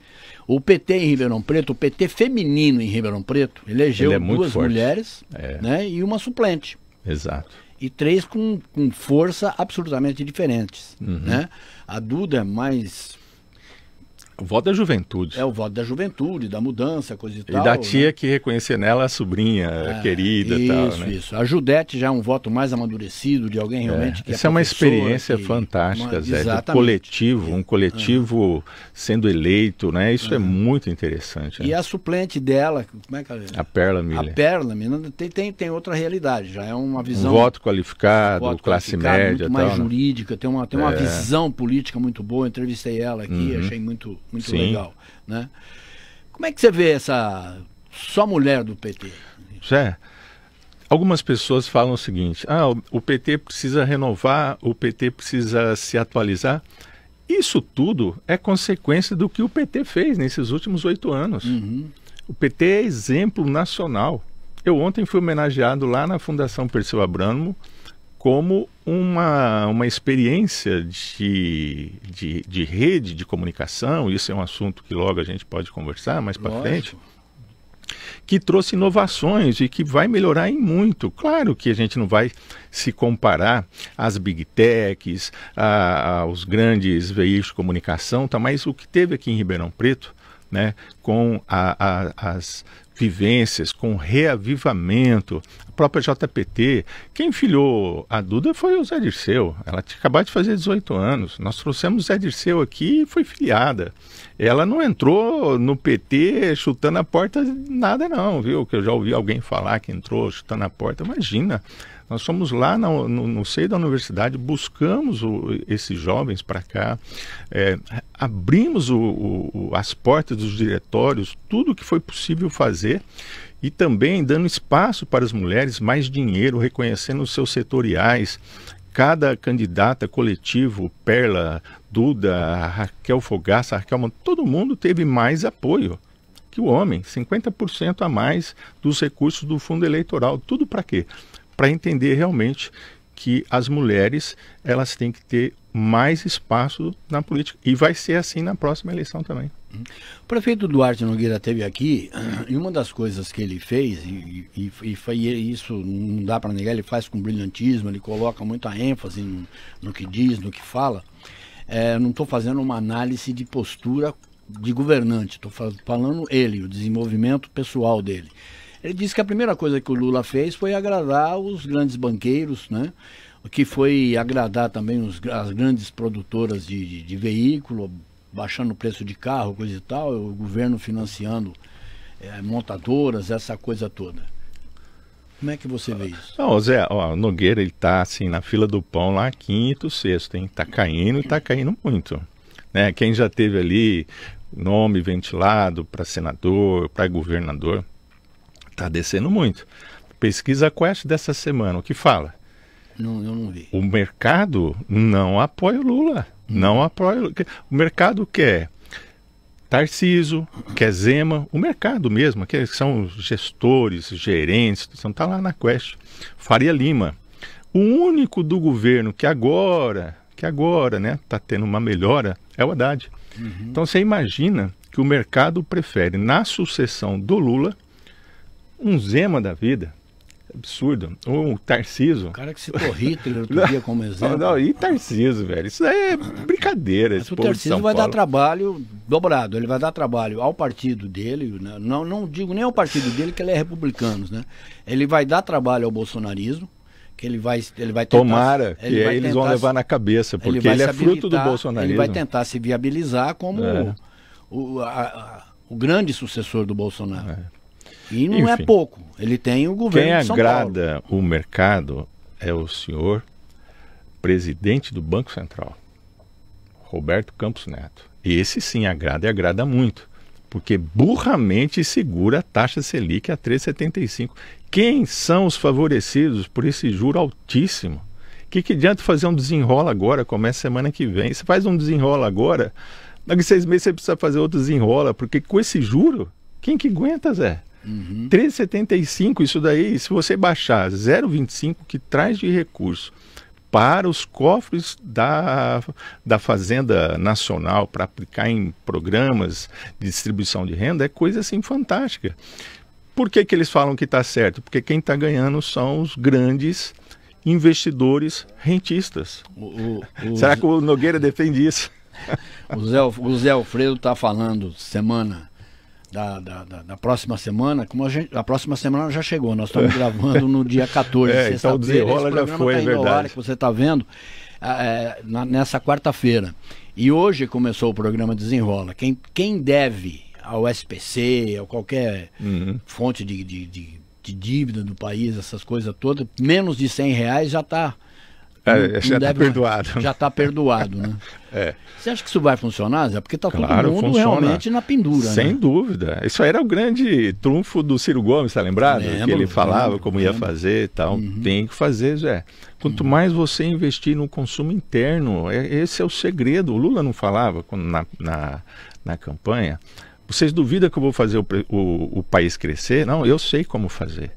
O PT em Ribeirão Preto, o PT feminino em Ribeirão Preto, elegeu é duas forte. mulheres é. né, e uma suplente. Exato. E três com, com força absolutamente diferentes. Uhum. Né? A Duda é mais o voto da juventude. É o voto da juventude, da mudança, coisa e, e tal. E né? da tia né? que reconhecer nela a sobrinha é, querida isso, tal, Isso, né? isso. A Judete já é um voto mais amadurecido de alguém é, realmente é. que Isso é, é uma experiência que... fantástica, uma... Zé. Exatamente. coletivo, um é. coletivo sendo eleito, né? Isso é uhum. muito interessante. Né? E a suplente dela, como é que ela... É? A Perla Miller. A Perla Miller tem, tem, tem outra realidade, já é uma visão... Um voto qualificado, um voto classe qualificado, média muito tal, mais né? jurídica, tem uma, tem uma visão política muito boa. entrevistei ela aqui, uhum. achei muito muito Sim. legal. Né? Como é que você vê essa só mulher do PT? Zé, algumas pessoas falam o seguinte: ah, o PT precisa renovar, o PT precisa se atualizar. Isso tudo é consequência do que o PT fez nesses últimos oito anos. Uhum. O PT é exemplo nacional. Eu ontem fui homenageado lá na Fundação Perseu Abramo como uma, uma experiência de, de, de, rede de comunicação, isso é um assunto que logo a gente pode conversar mais para frente, que trouxe inovações e que vai melhorar em muito. Claro que a gente não vai se comparar às big techs, a, aos grandes veículos de comunicação, tá? mas o que teve aqui em Ribeirão Preto, né, com a, a, as vivências, com reavivamento. A própria JPT, quem filhou a Duda foi o Zé Dirceu. Ela tinha acabado de fazer 18 anos. Nós trouxemos o Zé Dirceu aqui e foi filiada. Ela não entrou no PT chutando a porta nada não, viu? Que eu já ouvi alguém falar que entrou chutando a porta. Imagina, nós fomos lá na, no, no, seio da universidade, buscamos o, esses jovens para cá, é, abrimos o, o, as portas dos diretórios, tudo que foi possível fazer e também dando espaço para as mulheres, mais dinheiro, reconhecendo os seus setoriais. Cada candidata coletivo, Perla, Duda, Raquel Fogaça, Raquel, Mano, todo mundo teve mais apoio que o homem, 50% a mais dos recursos do fundo eleitoral. Tudo para quê? para entender realmente que as mulheres elas têm que ter mais espaço na política e vai ser assim na próxima eleição também. O prefeito Duarte Nogueira teve aqui e uma das coisas que ele fez e, e, e, e isso não dá para negar, ele faz com brilhantismo, ele coloca muita ênfase no, no que diz, no que fala. É, não estou fazendo uma análise de postura de governante, estou falando ele, o desenvolvimento pessoal dele. Ele disse que a primeira coisa que o Lula fez foi agradar os grandes banqueiros, né? O que foi agradar também os, as grandes produtoras de, de, de, veículo, baixando o preço de carro, coisa e tal, o governo financiando é, montadoras, essa coisa toda. Como é que você vê isso? Não, Zé, ó, o Nogueira ele tá, assim na fila do pão lá quinto, sexto, hein? Está caindo e está caindo muito. Né? Quem já teve ali nome ventilado para senador, para governador, Está descendo muito. Pesquisa Quest dessa semana, o que fala? Não, eu não vi. O mercado não apoia o Lula. Não hum. apoia. O, o mercado quer Tarciso, quer Zema, o mercado mesmo, que são gestores, gerentes, estão tá lá na Quest. Faria Lima, o único do governo que agora, que agora, né, tá tendo uma melhora é o Haddad. Uhum. Então você imagina que o mercado prefere na sucessão do Lula um Zema da vida. Absurdo. Ou Tarciso. O cara que citou Hitler outro dia como exemplo. Não, não, e Tarciso, velho. Isso é brincadeira. esse o Tarciso vai dar trabalho dobrado. Ele vai dar trabalho ao partido dele. Né? Não, não digo nem ao partido dele, que ele é republicano. Né? Ele vai dar trabalho ao bolsonarismo que ele vai ele vai tentar, tomara que ele eles vão levar na cabeça porque ele, ele é fruto do bolsonarismo ele vai tentar se viabilizar como é. o, o, a, a, o, grande sucessor do Bolsonaro é. E não é Enfim, é pouco. Ele tem o governo quem de São agrada o mercado é o senhor presidente do Banco Central, Roberto Campos Neto. E esse sim agrada e agrada muito, porque burramente segura a taxa Selic a 3,75. Quem são os favorecidos por esse juro altíssimo? O que, que adianta fazer um desenrola agora? Começa semana que vem. Você faz um desenrola agora, daqui seis meses você precisa fazer outro desenrola, porque com esse juro, quem que aguenta, Zé? Uhum. 13,75, isso daí, se você baixar 0,25, que traz de recurso para os cofres da, da Fazenda Nacional para aplicar em programas de distribuição de renda, é coisa assim fantástica. Por que, que eles falam que está certo? Porque quem está ganhando são os grandes investidores rentistas. O, o, Será que o Nogueira defende isso? O Zé, o Zé Alfredo está falando semana da, da, da, da, próxima semana, como a, gente, a próxima semana já chegou, nós estamos é. gravando no dia 14. é, então o desenrola já foi, tá é verdade. que você está vendo ah, é, na, nessa quarta-feira. E hoje começou o programa Desenrola. Quem, quem deve ao SPC, a qualquer uhum. fonte de, de, de, de, dívida do país, essas coisas todas, menos de 100 reais já está é, já está perdoado. Já está perdoado, né? É. Você acha que isso vai funcionar, Zé? Porque está claro, todo mundo funciona. realmente na pendura. Sem né? dúvida. Isso era o grande trunfo do Ciro Gomes, tá lembrado? Lembro, que ele falava lembro, como lembro. ia fazer e tal. Uhum. Tem que fazer, Zé. Quanto uhum. mais você investir no consumo interno, é, esse é o segredo. O Lula não falava na, na, na campanha. Vocês duvidam que eu vou fazer o, o, o país crescer? Não, eu sei como fazer.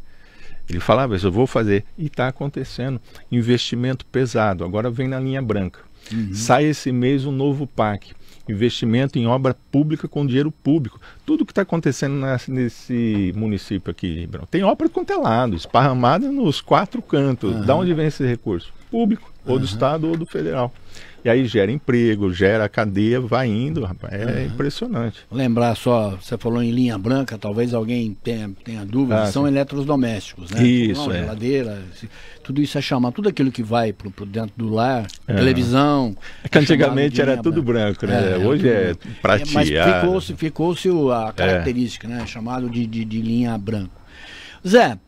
Ele falava isso, eu vou fazer. E está acontecendo. Investimento pesado, agora vem na linha branca. Uhum. Sai esse mês um novo PAC. Investimento em obra pública com dinheiro público. Tudo que está acontecendo nesse município aqui, Ribeirão. Tem obra de contelado, é esparramada nos quatro cantos. Uhum. Da onde vem esse recurso? Público, ou uhum. do Estado ou do Federal. E aí gera emprego, gera cadeia, vai indo, rapaz. É uhum. impressionante. Lembrar só, você falou em linha branca, talvez alguém tenha, tenha dúvida, ah, são sim. eletrodomésticos, né? Isso, Não, é. Geladeira, tudo isso é chamado, tudo aquilo que vai pro, pro dentro do lar, é. televisão. É que é antigamente era tudo branco, né? É, Hoje é prateado. Mas ficou-se ficou -se a característica, né? Chamado de, de, de linha branca. Zé,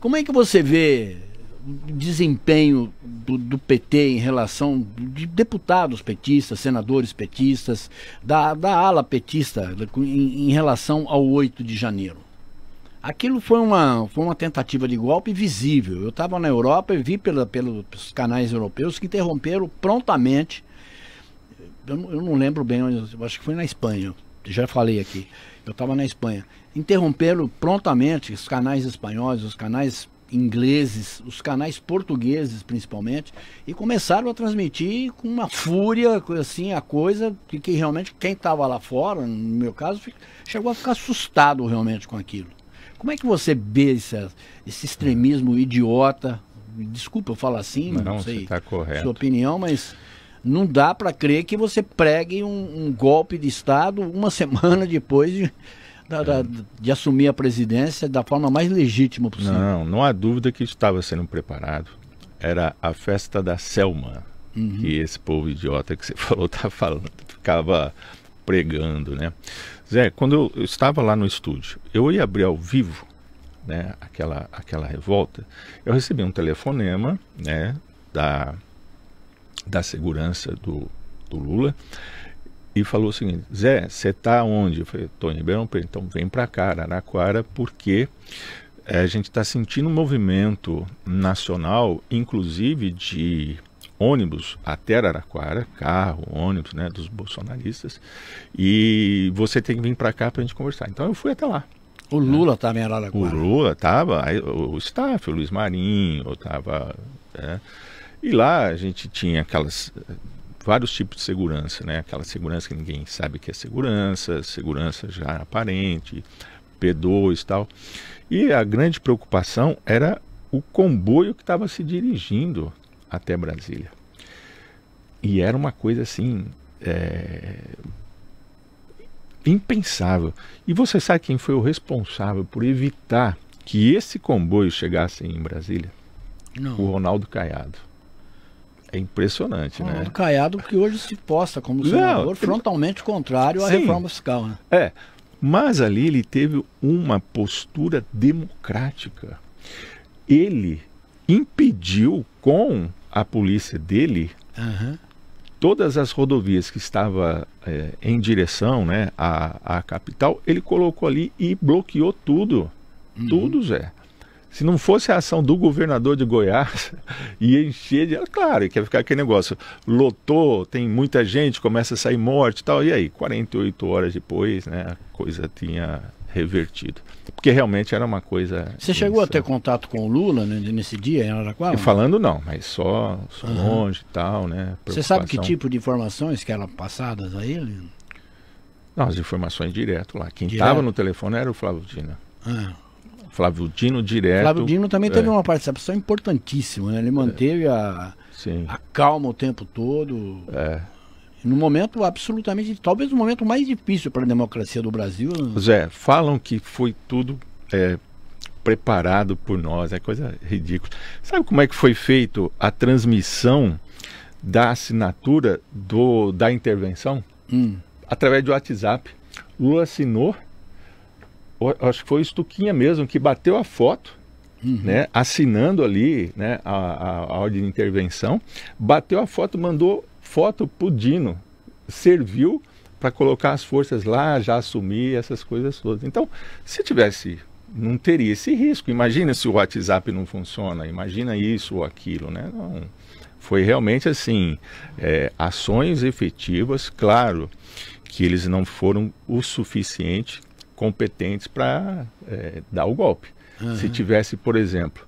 como é que você vê desempenho do, do, PT em relação de deputados petistas, senadores petistas, da, da ala petista em, em relação ao 8 de janeiro. Aquilo foi uma, foi uma tentativa de golpe visível. Eu estava na Europa e vi pela, pelos canais europeus que interromperam prontamente. Eu, eu não lembro bem, acho que foi na Espanha. Já falei aqui. Eu estava na Espanha. Interromperam prontamente os canais espanhóis, os canais ingleses, os canais portugueses principalmente, e começaram a transmitir com uma fúria, assim, a coisa que, que realmente quem estava lá fora, no meu caso, chegou a ficar assustado realmente com aquilo. Como é que você vê esse, esse extremismo idiota? Desculpa eu falar assim, não, não sei tá correto. sua opinião, mas não dá para crer que você pregue um, um, golpe de Estado uma semana depois de, da, da, de assumir a presidência da forma mais legítima possível. Não, não há dúvida que estava sendo preparado. Era a festa da Selma, uhum. que esse povo idiota que você falou tá falando, ficava pregando, né? Zé, quando eu estava lá no estúdio, eu ia abrir ao vivo, né, aquela, aquela revolta, eu recebi um telefonema, né, da, da segurança do, do Lula, e falou o seguinte: Zé, você está onde? Eu falei: estou em Ribeirão Preto. Então vem para cá, Araraquara, porque eh, a gente está sentindo um movimento nacional, inclusive de ônibus até Araraquara, carro, ônibus, né, dos bolsonaristas, e você tem que vir para cá para a gente conversar. Então eu fui até lá. O Lula estava em Araraquara. O Lula estava, o staff, o Luiz Marinho, estava. É. Né, e lá a gente tinha aquelas vários tipos de segurança, né? Aquela segurança que ninguém sabe que é segurança, segurança já aparente, P2 e tal. E a grande preocupação era o comboio que estava se dirigindo até Brasília. E era uma coisa assim. É... impensável. E você sabe quem foi o responsável por evitar que esse comboio chegasse em Brasília? Não. O Ronaldo Caiado. É impressionante, né? Do é Caiado que hoje se posta como senador Não, frontalmente contrário à sim, reforma fiscal. Né? É, mas ali ele teve uma postura democrática. Ele impediu com a polícia dele uhum. todas as rodovias que estava é, em direção né, à, à capital, ele colocou ali e bloqueou tudo. Uhum. Tudo, Zé. Se não fosse a ação do governador de Goiás, ia encher de. Claro, quer ia ficar aquele negócio. Lotou, tem muita gente, começa a sair morte e tal. E aí, 48 horas depois, né, a coisa tinha revertido. Porque realmente era uma coisa. Você chegou a ter contato com o Lula nesse dia em Araraquara? Falando não, mas só, só uhum. longe e tal, né? Você sabe que tipo de informações que eram passadas a ele? Não, as informações direto lá. Quem estava no telefone era o Flávio Dina. Ah. Flávio Dino direto. Flávio Dino também é. teve é. uma participação importantíssima, né? Ele manteve a, a calma o tempo todo. É no momento absolutamente, talvez o momento mais difícil para a democracia do Brasil. Né? Zé, falam que foi tudo é, preparado por nós, é coisa ridícula. Sabe como é que foi feito a transmissão da assinatura do, da intervenção? Hum. Através do WhatsApp. Lula assinou, acho que foi o Estuquinha mesmo, que bateu a foto, uhum. né, assinando ali né, a, a, a ordem de intervenção, bateu a foto, mandou foto pro Dino, serviu para colocar as forças lá, já assumir essas coisas todas. Então, se tivesse, não teria esse risco. Imagina se o WhatsApp não funciona, imagina isso ou aquilo, né? Não. Foi realmente assim, é, ações efetivas, claro que eles não foram o suficiente competentes para é, dar o golpe. Uhum. Se tivesse, por exemplo,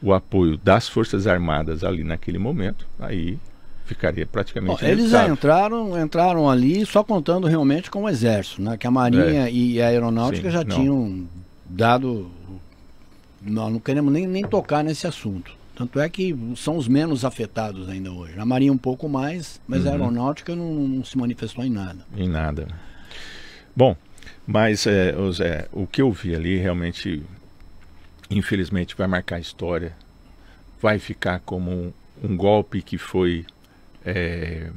o apoio das Forças Armadas ali naquele momento, aí ficaria praticamente. Bom, eles entraram, entraram ali só contando realmente com o exército, né? Que a marinha é. e a aeronáutica Sim, já não. tinham dado. Nós não queremos nem, nem tocar nesse assunto. Tanto é que são os menos afetados ainda hoje. A marinha um pouco mais, mas uhum. a aeronáutica não, não, se manifestou em nada. Em nada. Bom, mas, é, Zé, o que eu vi ali realmente, infelizmente, vai marcar a história. Vai ficar como um, um golpe que foi é,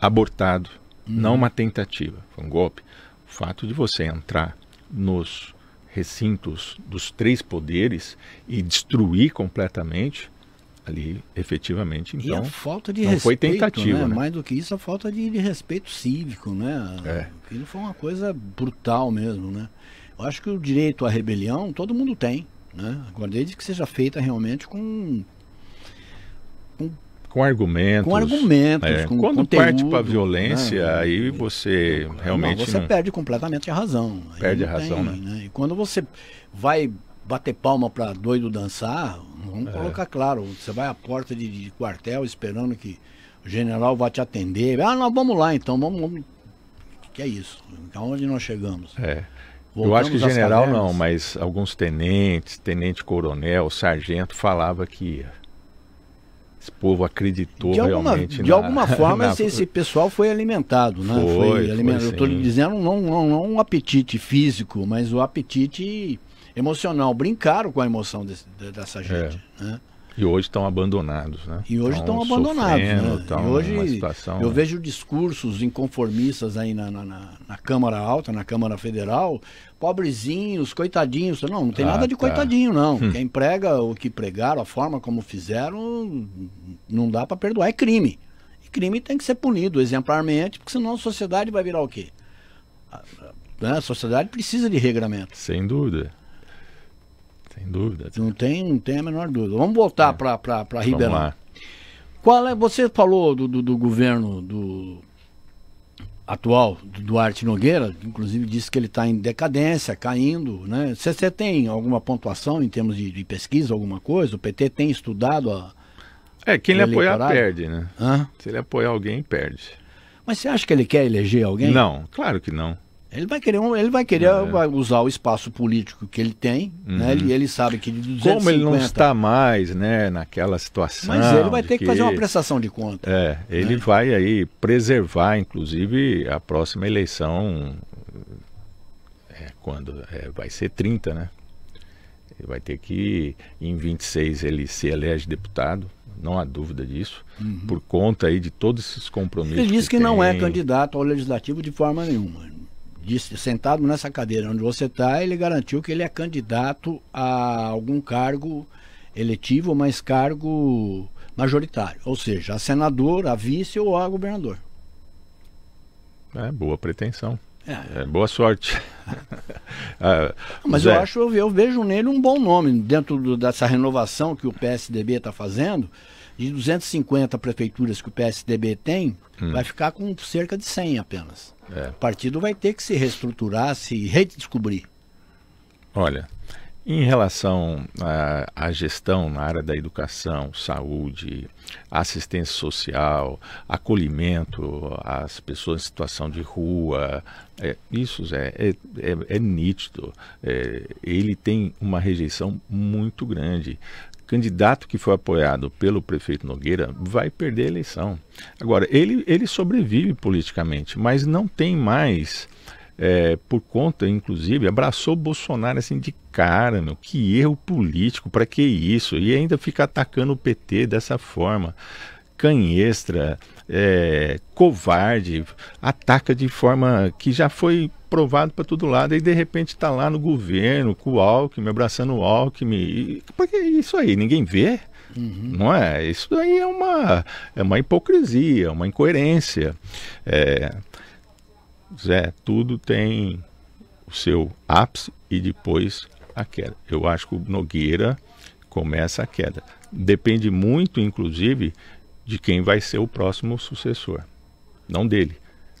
abortado. Uhum. Não uma tentativa, foi um golpe. O fato de você entrar nos recintos dos três poderes e destruir completamente ali efetivamente. Então, e a então, falta de não respeito, foi né? tentativa. Né? Né? Mais do que isso, a falta de, de respeito cívico, né? É. foi uma coisa brutal mesmo, né? Eu acho que o direito à rebelião todo mundo tem, né? Agora, desde que seja feita realmente com... com com argumentos. Com argumentos, é. com Quando parte para a né? violência, né? aí você realmente. Não, você não... perde completamente a razão. Perde a razão, tem, né? né? E quando você vai bater palma para doido dançar, vamos é. colocar claro. Você vai à porta de, de, quartel esperando que o general vá te atender. Ah, nós vamos lá então, vamos. vamos... Que é isso? Aonde então, nós chegamos? É. Voltamos Eu acho que general não, mas alguns tenentes, tenente-coronel, sargento falava que ia. Esse povo acreditou de alguma, realmente. De na, alguma forma, na... esse, esse, pessoal foi alimentado, né? Foi, foi, alimentado. Foi, Eu estou lhe dizendo não, não, não um apetite físico, mas o apetite emocional. Brincaram com a emoção desse, dessa é. gente. É. Né? E hoje estão abandonados, né? E hoje estão abandonados. né? Tão e hoje situação, eu né? vejo discursos inconformistas aí na, na, na, Câmara Alta, na Câmara Federal, pobrezinhos, coitadinhos. Não, não tem ah, nada de tá. coitadinho, não. Hum. Quem prega o que pregaram, a forma como fizeram, não dá para perdoar. É crime. E crime tem que ser punido exemplarmente, porque senão a sociedade vai virar o quê? A, a, né? a sociedade precisa de regramento. Sem dúvida. Sem dúvida. Não tem, não tem a menor dúvida. Vamos voltar é. para Ribeirão. Vamos lá. Qual é, você falou do, do, do governo do atual, do Duarte Nogueira, inclusive disse que ele está em decadência, caindo. Né? Você, você tem alguma pontuação em termos de, de pesquisa, alguma coisa? O PT tem estudado a, é, quem lhe apoiar perde, né? Hã? Se ele apoiar alguém, perde. Mas você acha que ele quer eleger alguém? Não, claro que não. Ele vai querer, ele vai querer é. usar o espaço político que ele tem, né? uhum. né? Ele, ele sabe que de 250... Como ele não está mais, né, naquela situação... Mas ele vai ter que, que, fazer uma prestação de conta. É, né? ele né? vai aí preservar, inclusive, a próxima eleição, é, quando é, vai ser 30, né? Ele vai ter que, em 26, ele se elege deputado, não há dúvida disso, uhum. por conta aí de todos esses compromissos Ele diz que, que não é candidato ao legislativo de forma nenhuma, né? disse, sentado nessa cadeira onde você está, ele garantiu que ele é candidato a algum cargo eletivo, mas cargo majoritário, ou seja, a senador, a vice ou a governador. É boa pretensão. É. é boa sorte. Ah, mas Zé. eu acho, eu, eu vejo nele um bom nome dentro do, dessa renovação que o PSDB está fazendo de 250 prefeituras que o PSDB tem, hum. vai ficar com cerca de 100 apenas. É. O partido vai ter que se reestruturar, se redescobrir. Olha, em relação ah, à, gestão na área da educação, saúde, assistência social, acolhimento às pessoas em situação de rua, é, isso Zé, é, é, é nítido. É, ele tem uma rejeição muito grande candidato que foi apoiado pelo prefeito Nogueira vai perder a eleição. Agora, ele, ele sobrevive politicamente, mas não tem mais. É, por conta, inclusive, abraçou Bolsonaro assim de cara, meu. Que erro político, para que isso? E ainda fica atacando o PT dessa forma. Canhestra, é, covarde, ataca de forma que já foi provado para todo lado e de repente está lá no governo com o Alckmin, abraçando o Alckmin. E, porque é isso aí ninguém vê. Uhum. Não é? Isso aí é uma, é uma hipocrisia, é uma incoerência. É, Zé, tudo tem o seu ápice e depois a queda. Eu acho que o Nogueira começa a queda. Depende muito, inclusive, de quem vai ser o próximo sucessor. Não dele,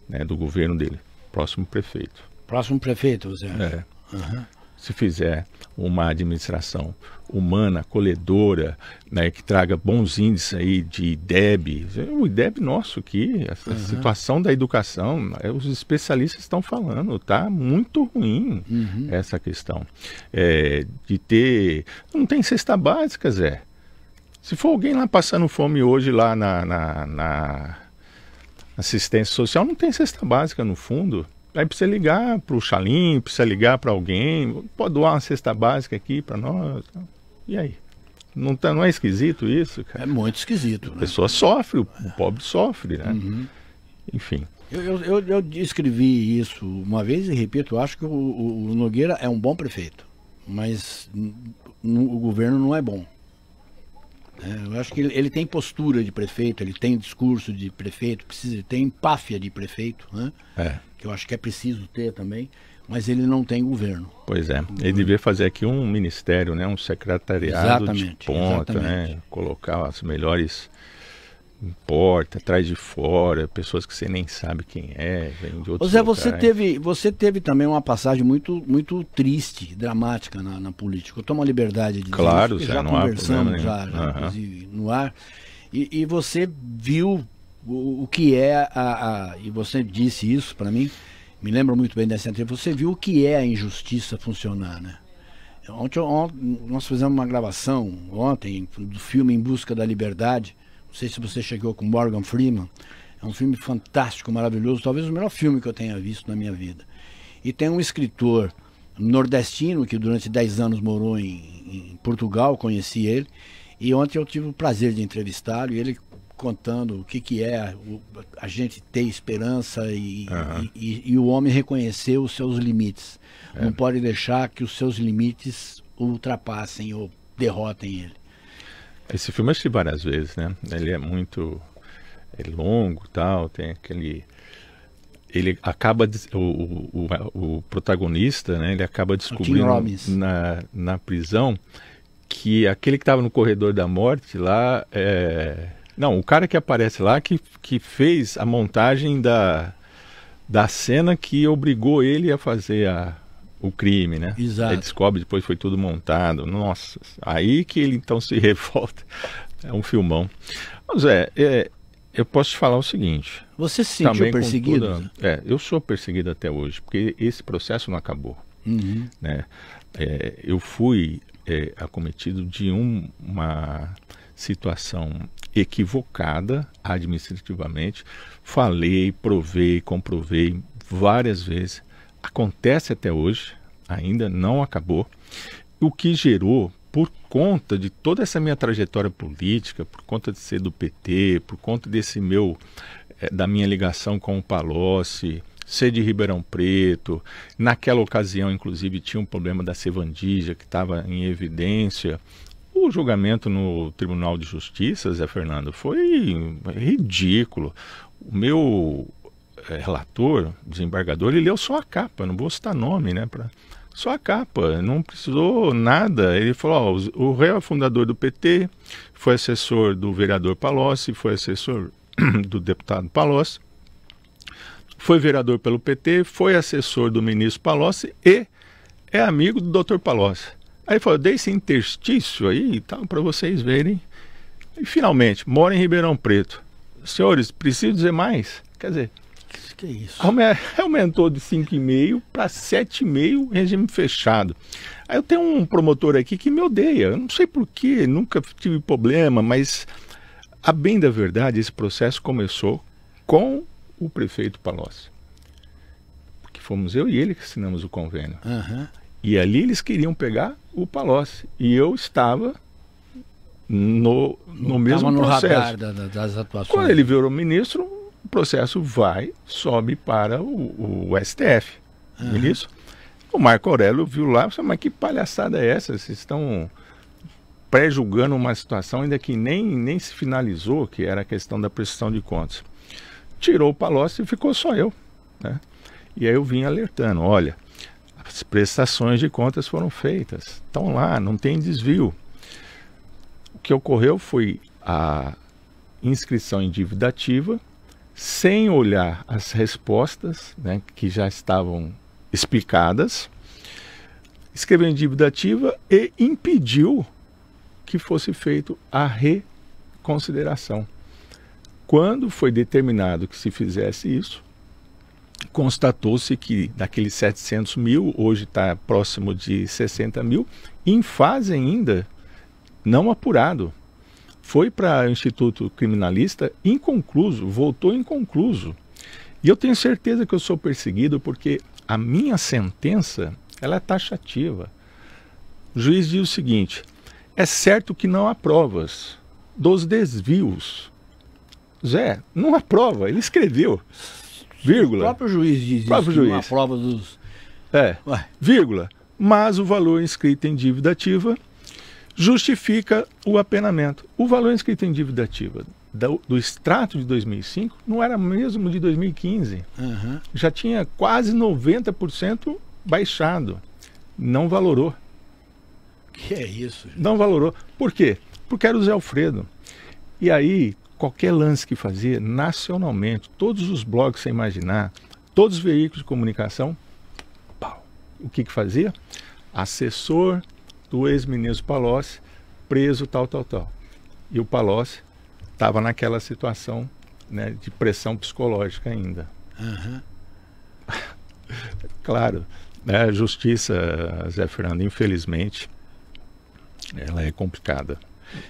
né, do governo dele, próximo prefeito. Próximo prefeito, você acha? É. Uhum. Se fizer uma administração humana, acolhedora, né, que traga bons índices aí de IDEB, o IDEB nosso aqui, a uhum. situação da educação, é, os especialistas estão falando, tá muito ruim uhum. essa questão. É, de ter. Não tem cesta básica, Zé. Se for alguém lá passando fome hoje lá na, na, na assistência social, não tem cesta básica no fundo. Aí precisa ligar para o Xalim, precisa ligar para alguém. Pode doar uma cesta básica aqui para nós. E aí? Não, tá, não é esquisito isso, cara? É muito esquisito. Né? A pessoa sofre, o é. pobre sofre, né? Uhum. Enfim. Eu, eu, eu, descrevi isso uma vez e repito, acho que o, o Nogueira é um bom prefeito, mas o governo não é bom. É, eu acho que ele, tem postura de prefeito, ele tem discurso de prefeito, precisa, tem empáfia de prefeito, né? é. que eu acho que é preciso ter também, mas ele não tem governo. Pois é, ele deveria fazer aqui um ministério, né? um secretariado exatamente, de ponta, né? exatamente. Né? colocar as melhores importa porta, atrás de fora, pessoas que você nem sabe quem é, vem de outros Zé, você teve, você teve também uma passagem muito, muito triste, dramática na, na política. Eu tomo a liberdade de claro, dizer isso, já não conversamos já, já uhum. inclusive, no ar. E, e você viu o, o que é a, a, e você disse isso para mim. Me lembro muito bem dessa entrevista. Você viu o que é a injustiça funcionar, né? Ontem, ontem nós fizemos uma gravação ontem do filme Em Busca da Liberdade sei se você chegou com Morgan Freeman. É um filme fantástico, maravilhoso, talvez o melhor filme que eu tenha visto na minha vida. E tem um escritor nordestino que durante 10 anos morou em, em, Portugal, conheci ele. E ontem eu tive o prazer de entrevistá-lo e ele contando o que, que é o, a gente ter esperança e, uhum. e, e, e, o homem reconhecer os seus limites. É. Não pode deixar que os seus limites ultrapassem ou derrotem ele. Esse filme eu assisti várias vezes, né? Ele é muito é longo tal, tem aquele. Ele acaba. O, o, o, o protagonista, né? Ele acaba descobrindo na, na prisão que aquele que estava no corredor da morte lá. É... Não, o cara que aparece lá que, que fez a montagem da, da cena que obrigou ele a fazer a, o crime, né? Exato. Ele descobre depois foi tudo montado. Nossa, aí que ele então se revolta. É um filmão. Mas é, é eu posso te falar o seguinte. Você se sentiu perseguido? Toda, é, eu sou perseguido até hoje, porque esse processo não acabou. Uhum. Né? É, eu fui é, acometido de um, uma situação equivocada administrativamente. Falei, provei, comprovei várias vezes acontece até hoje, ainda não acabou, o que gerou por conta de toda essa minha trajetória política, por conta de ser do PT, por conta desse meu eh, da minha ligação com o Palocci, ser de Ribeirão Preto, naquela ocasião inclusive tinha um problema da Sevandija que estava em evidência. O julgamento no Tribunal de Justiça, Zé Fernando, foi ridículo. O meu é, relator, desembargador, ele leu só a capa, não vou citar nome, né? Pra, só a capa, não precisou nada. Ele falou: ó, o réu é fundador do PT, foi assessor do vereador Palocci, foi assessor do deputado Palocci, foi vereador pelo PT, foi assessor do ministro Palocci e é amigo do doutor Palocci. Aí ele falou: dei esse interstício aí e tal, para vocês verem. E finalmente, mora em Ribeirão Preto. Senhores, preciso dizer mais? Quer dizer, que é isso. Aumentou de 5,5 para 7,5 regime fechado. Aí eu tenho um promotor aqui que me odeia. Eu não sei porquê, nunca tive problema, mas a bem da verdade, esse processo começou com o prefeito Palocci. Porque fomos eu e ele que assinamos o convênio. Uhum. E ali eles queriam pegar o Palocci. E eu estava no, no mesmo no processo. Radar da, das atuações. Quando ele virou ministro, o processo vai, sobe para o, o STF. Uhum. Não é isso? O Marco Aurélio viu lá, mas que palhaçada é essa? Vocês estão pré-julgando uma situação ainda que nem, nem se finalizou, que era a questão da prestação de contas. Tirou o Palocci e ficou só eu. Né? E aí eu vim alertando, olha, as prestações de contas foram feitas, estão lá, não tem desvio. O que ocorreu foi a inscrição em dívida ativa, sem olhar as respostas né, que já estavam explicadas, escreveu em dívida ativa e impediu que fosse feito a reconsideração. Quando foi determinado que se fizesse isso, constatou-se que daqueles 700 mil, hoje está próximo de 60 mil, em fase ainda, não apurado foi para o Instituto Criminalista inconcluso, voltou inconcluso. E eu tenho certeza que eu sou perseguido porque a minha sentença ela é taxativa. O juiz diz o seguinte: é certo que não há provas dos desvios. Zé, não há prova, ele escreveu. Vírgula. O próprio juiz diz próprio isso, juiz. não há prova dos. É, Ué. vírgula. Mas o valor inscrito em dívida ativa justifica o apenamento. O valor inscrito em dívida ativa do, do extrato de 2005 não era mesmo de 2015. Uhum. Já tinha quase 90% baixado. Não valorou. Que é isso? Gente? Não valorou. Por quê? Porque era o Zé Alfredo. E aí, qualquer lance que fazia, nacionalmente, todos os blogs, você imaginar, todos os veículos de comunicação, pau. O que, que fazia? Assessor, do ex-ministro Palocci, preso, tal, tal, tal. E o Palocci estava naquela situação né, de pressão psicológica ainda. Uhum. claro, né, a justiça, Zé Fernando, infelizmente, ela é complicada.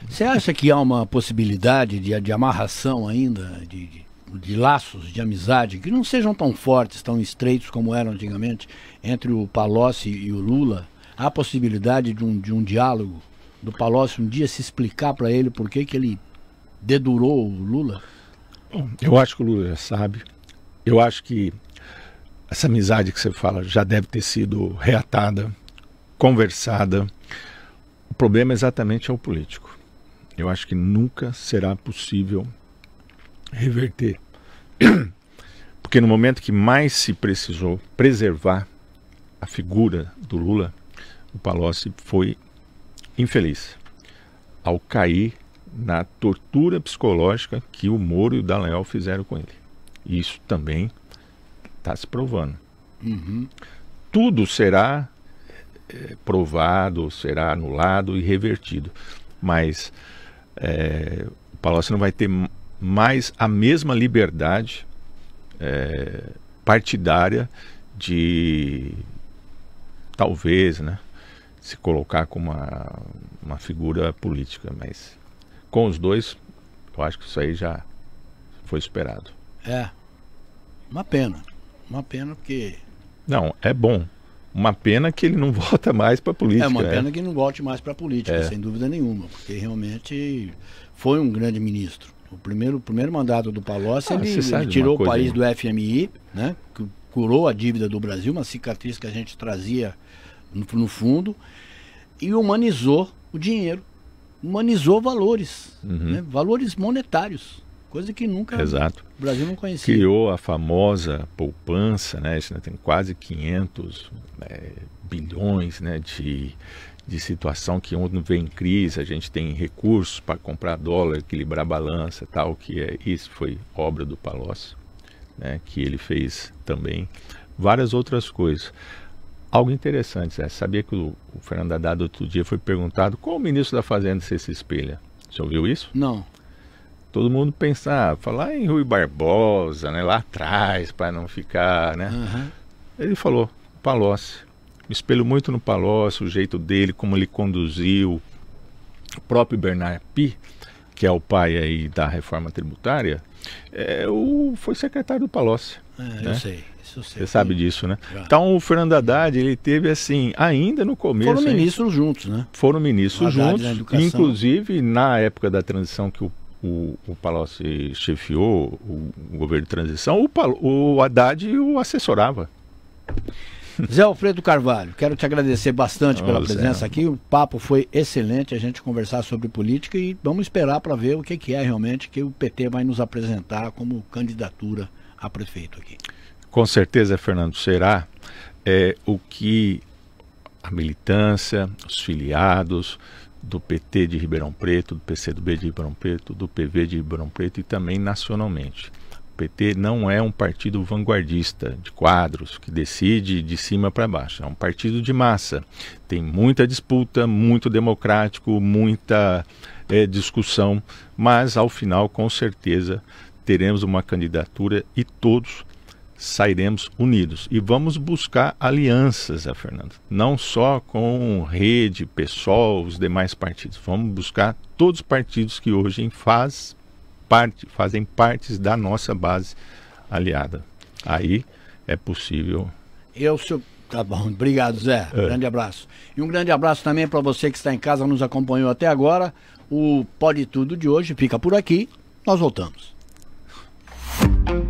Você acha que há uma possibilidade de, de amarração ainda, de, de, de, laços de amizade, que não sejam tão fortes, tão estreitos como eram antigamente, entre o Palocci e o Lula? há possibilidade de um, de um diálogo do Palocci um dia se explicar para ele por que, que ele dedurou o Lula? Eu acho que o Lula já sabe. Eu acho que essa amizade que você fala já deve ter sido reatada, conversada. O problema exatamente é o político. Eu acho que nunca será possível reverter. Porque no momento que mais se precisou preservar a figura do Lula, o Palocci foi infeliz ao cair na tortura psicológica que o Moro e o Dallagnol fizeram com ele. Isso também está se provando. Uhum. Tudo será é, provado, será anulado e revertido, mas é, o Palocci não vai ter mais a mesma liberdade é, partidária de talvez, né? se colocar como uma, uma figura política, mas com os dois, eu acho que isso aí já foi esperado. É. Uma pena. Uma pena porque. Não, é bom. Uma pena que ele não volta mais para a política. É uma é. pena que ele não volte mais para a política, é. sem dúvida nenhuma, porque realmente foi um grande ministro. O primeiro, o primeiro mandato do Palocci, ah, ele, ele tirou o país né? do FMI, né? curou a dívida do Brasil, uma cicatriz que a gente trazia no, no fundo, e humanizou o dinheiro, humanizou valores, uhum. né? valores monetários, coisa que nunca Exato. o Brasil não conhecia. Criou a famosa poupança, né? Isso, né? tem quase 500 né, bilhões né? de, de situação que onde vem crise, a gente tem recursos para comprar dólar, equilibrar balança, tal, que é isso foi obra do Palocci, né, que ele fez também, várias outras coisas algo interessante, né? Sabia que o, o Fernando Haddad outro dia foi perguntado qual o ministro da Fazenda se se espelha? Você ouviu isso? Não. Todo mundo pensava, ah, falar em Rui Barbosa, né? Lá atrás, para não ficar, né? Uhum. Ele falou, Palocci. Me espelho muito no Palocci, o jeito dele, como ele conduziu. O próprio Bernard Pi, que é o pai aí da reforma tributária, é, o, foi secretário do Palocci. É, né? Eu sei, isso eu sei. Você sabe disso, né? Já. Então o Fernando Haddad, ele teve assim, ainda no começo. Foram ministros hein? juntos, né? Foram ministros juntos. Na inclusive, na época da transição que o o, o Palocci chefiou o, o, governo de transição, o, o Haddad o assessorava. Zé Alfredo Carvalho, quero te agradecer bastante pela presença aqui. O papo foi excelente, a gente conversar sobre política e vamos esperar para ver o que, que é realmente que o PT vai nos apresentar como candidatura a prefeito aqui. Com certeza, Fernando, será é, o que a militância, os filiados do PT de Ribeirão Preto, do PCdoB de Ribeirão Preto, do PV de Ribeirão Preto e também nacionalmente. O PT não é um partido vanguardista de quadros que decide de cima para baixo. É um partido de massa. Tem muita disputa, muito democrático, muita é, discussão, mas ao final, com certeza, teremos uma candidatura e todos sairemos unidos. E vamos buscar alianças, a Fernando. Não só com rede, pessoal, os demais partidos. Vamos buscar todos os partidos que hoje faz parte, fazem da nossa base aliada. Aí é possível. Eu, sou. Tá bom, obrigado, Zé. É. Grande abraço. E um grande abraço também para você que está em casa, nos acompanhou até agora. O Pode Tudo de hoje fica por aqui. Nós voltamos. Thank you.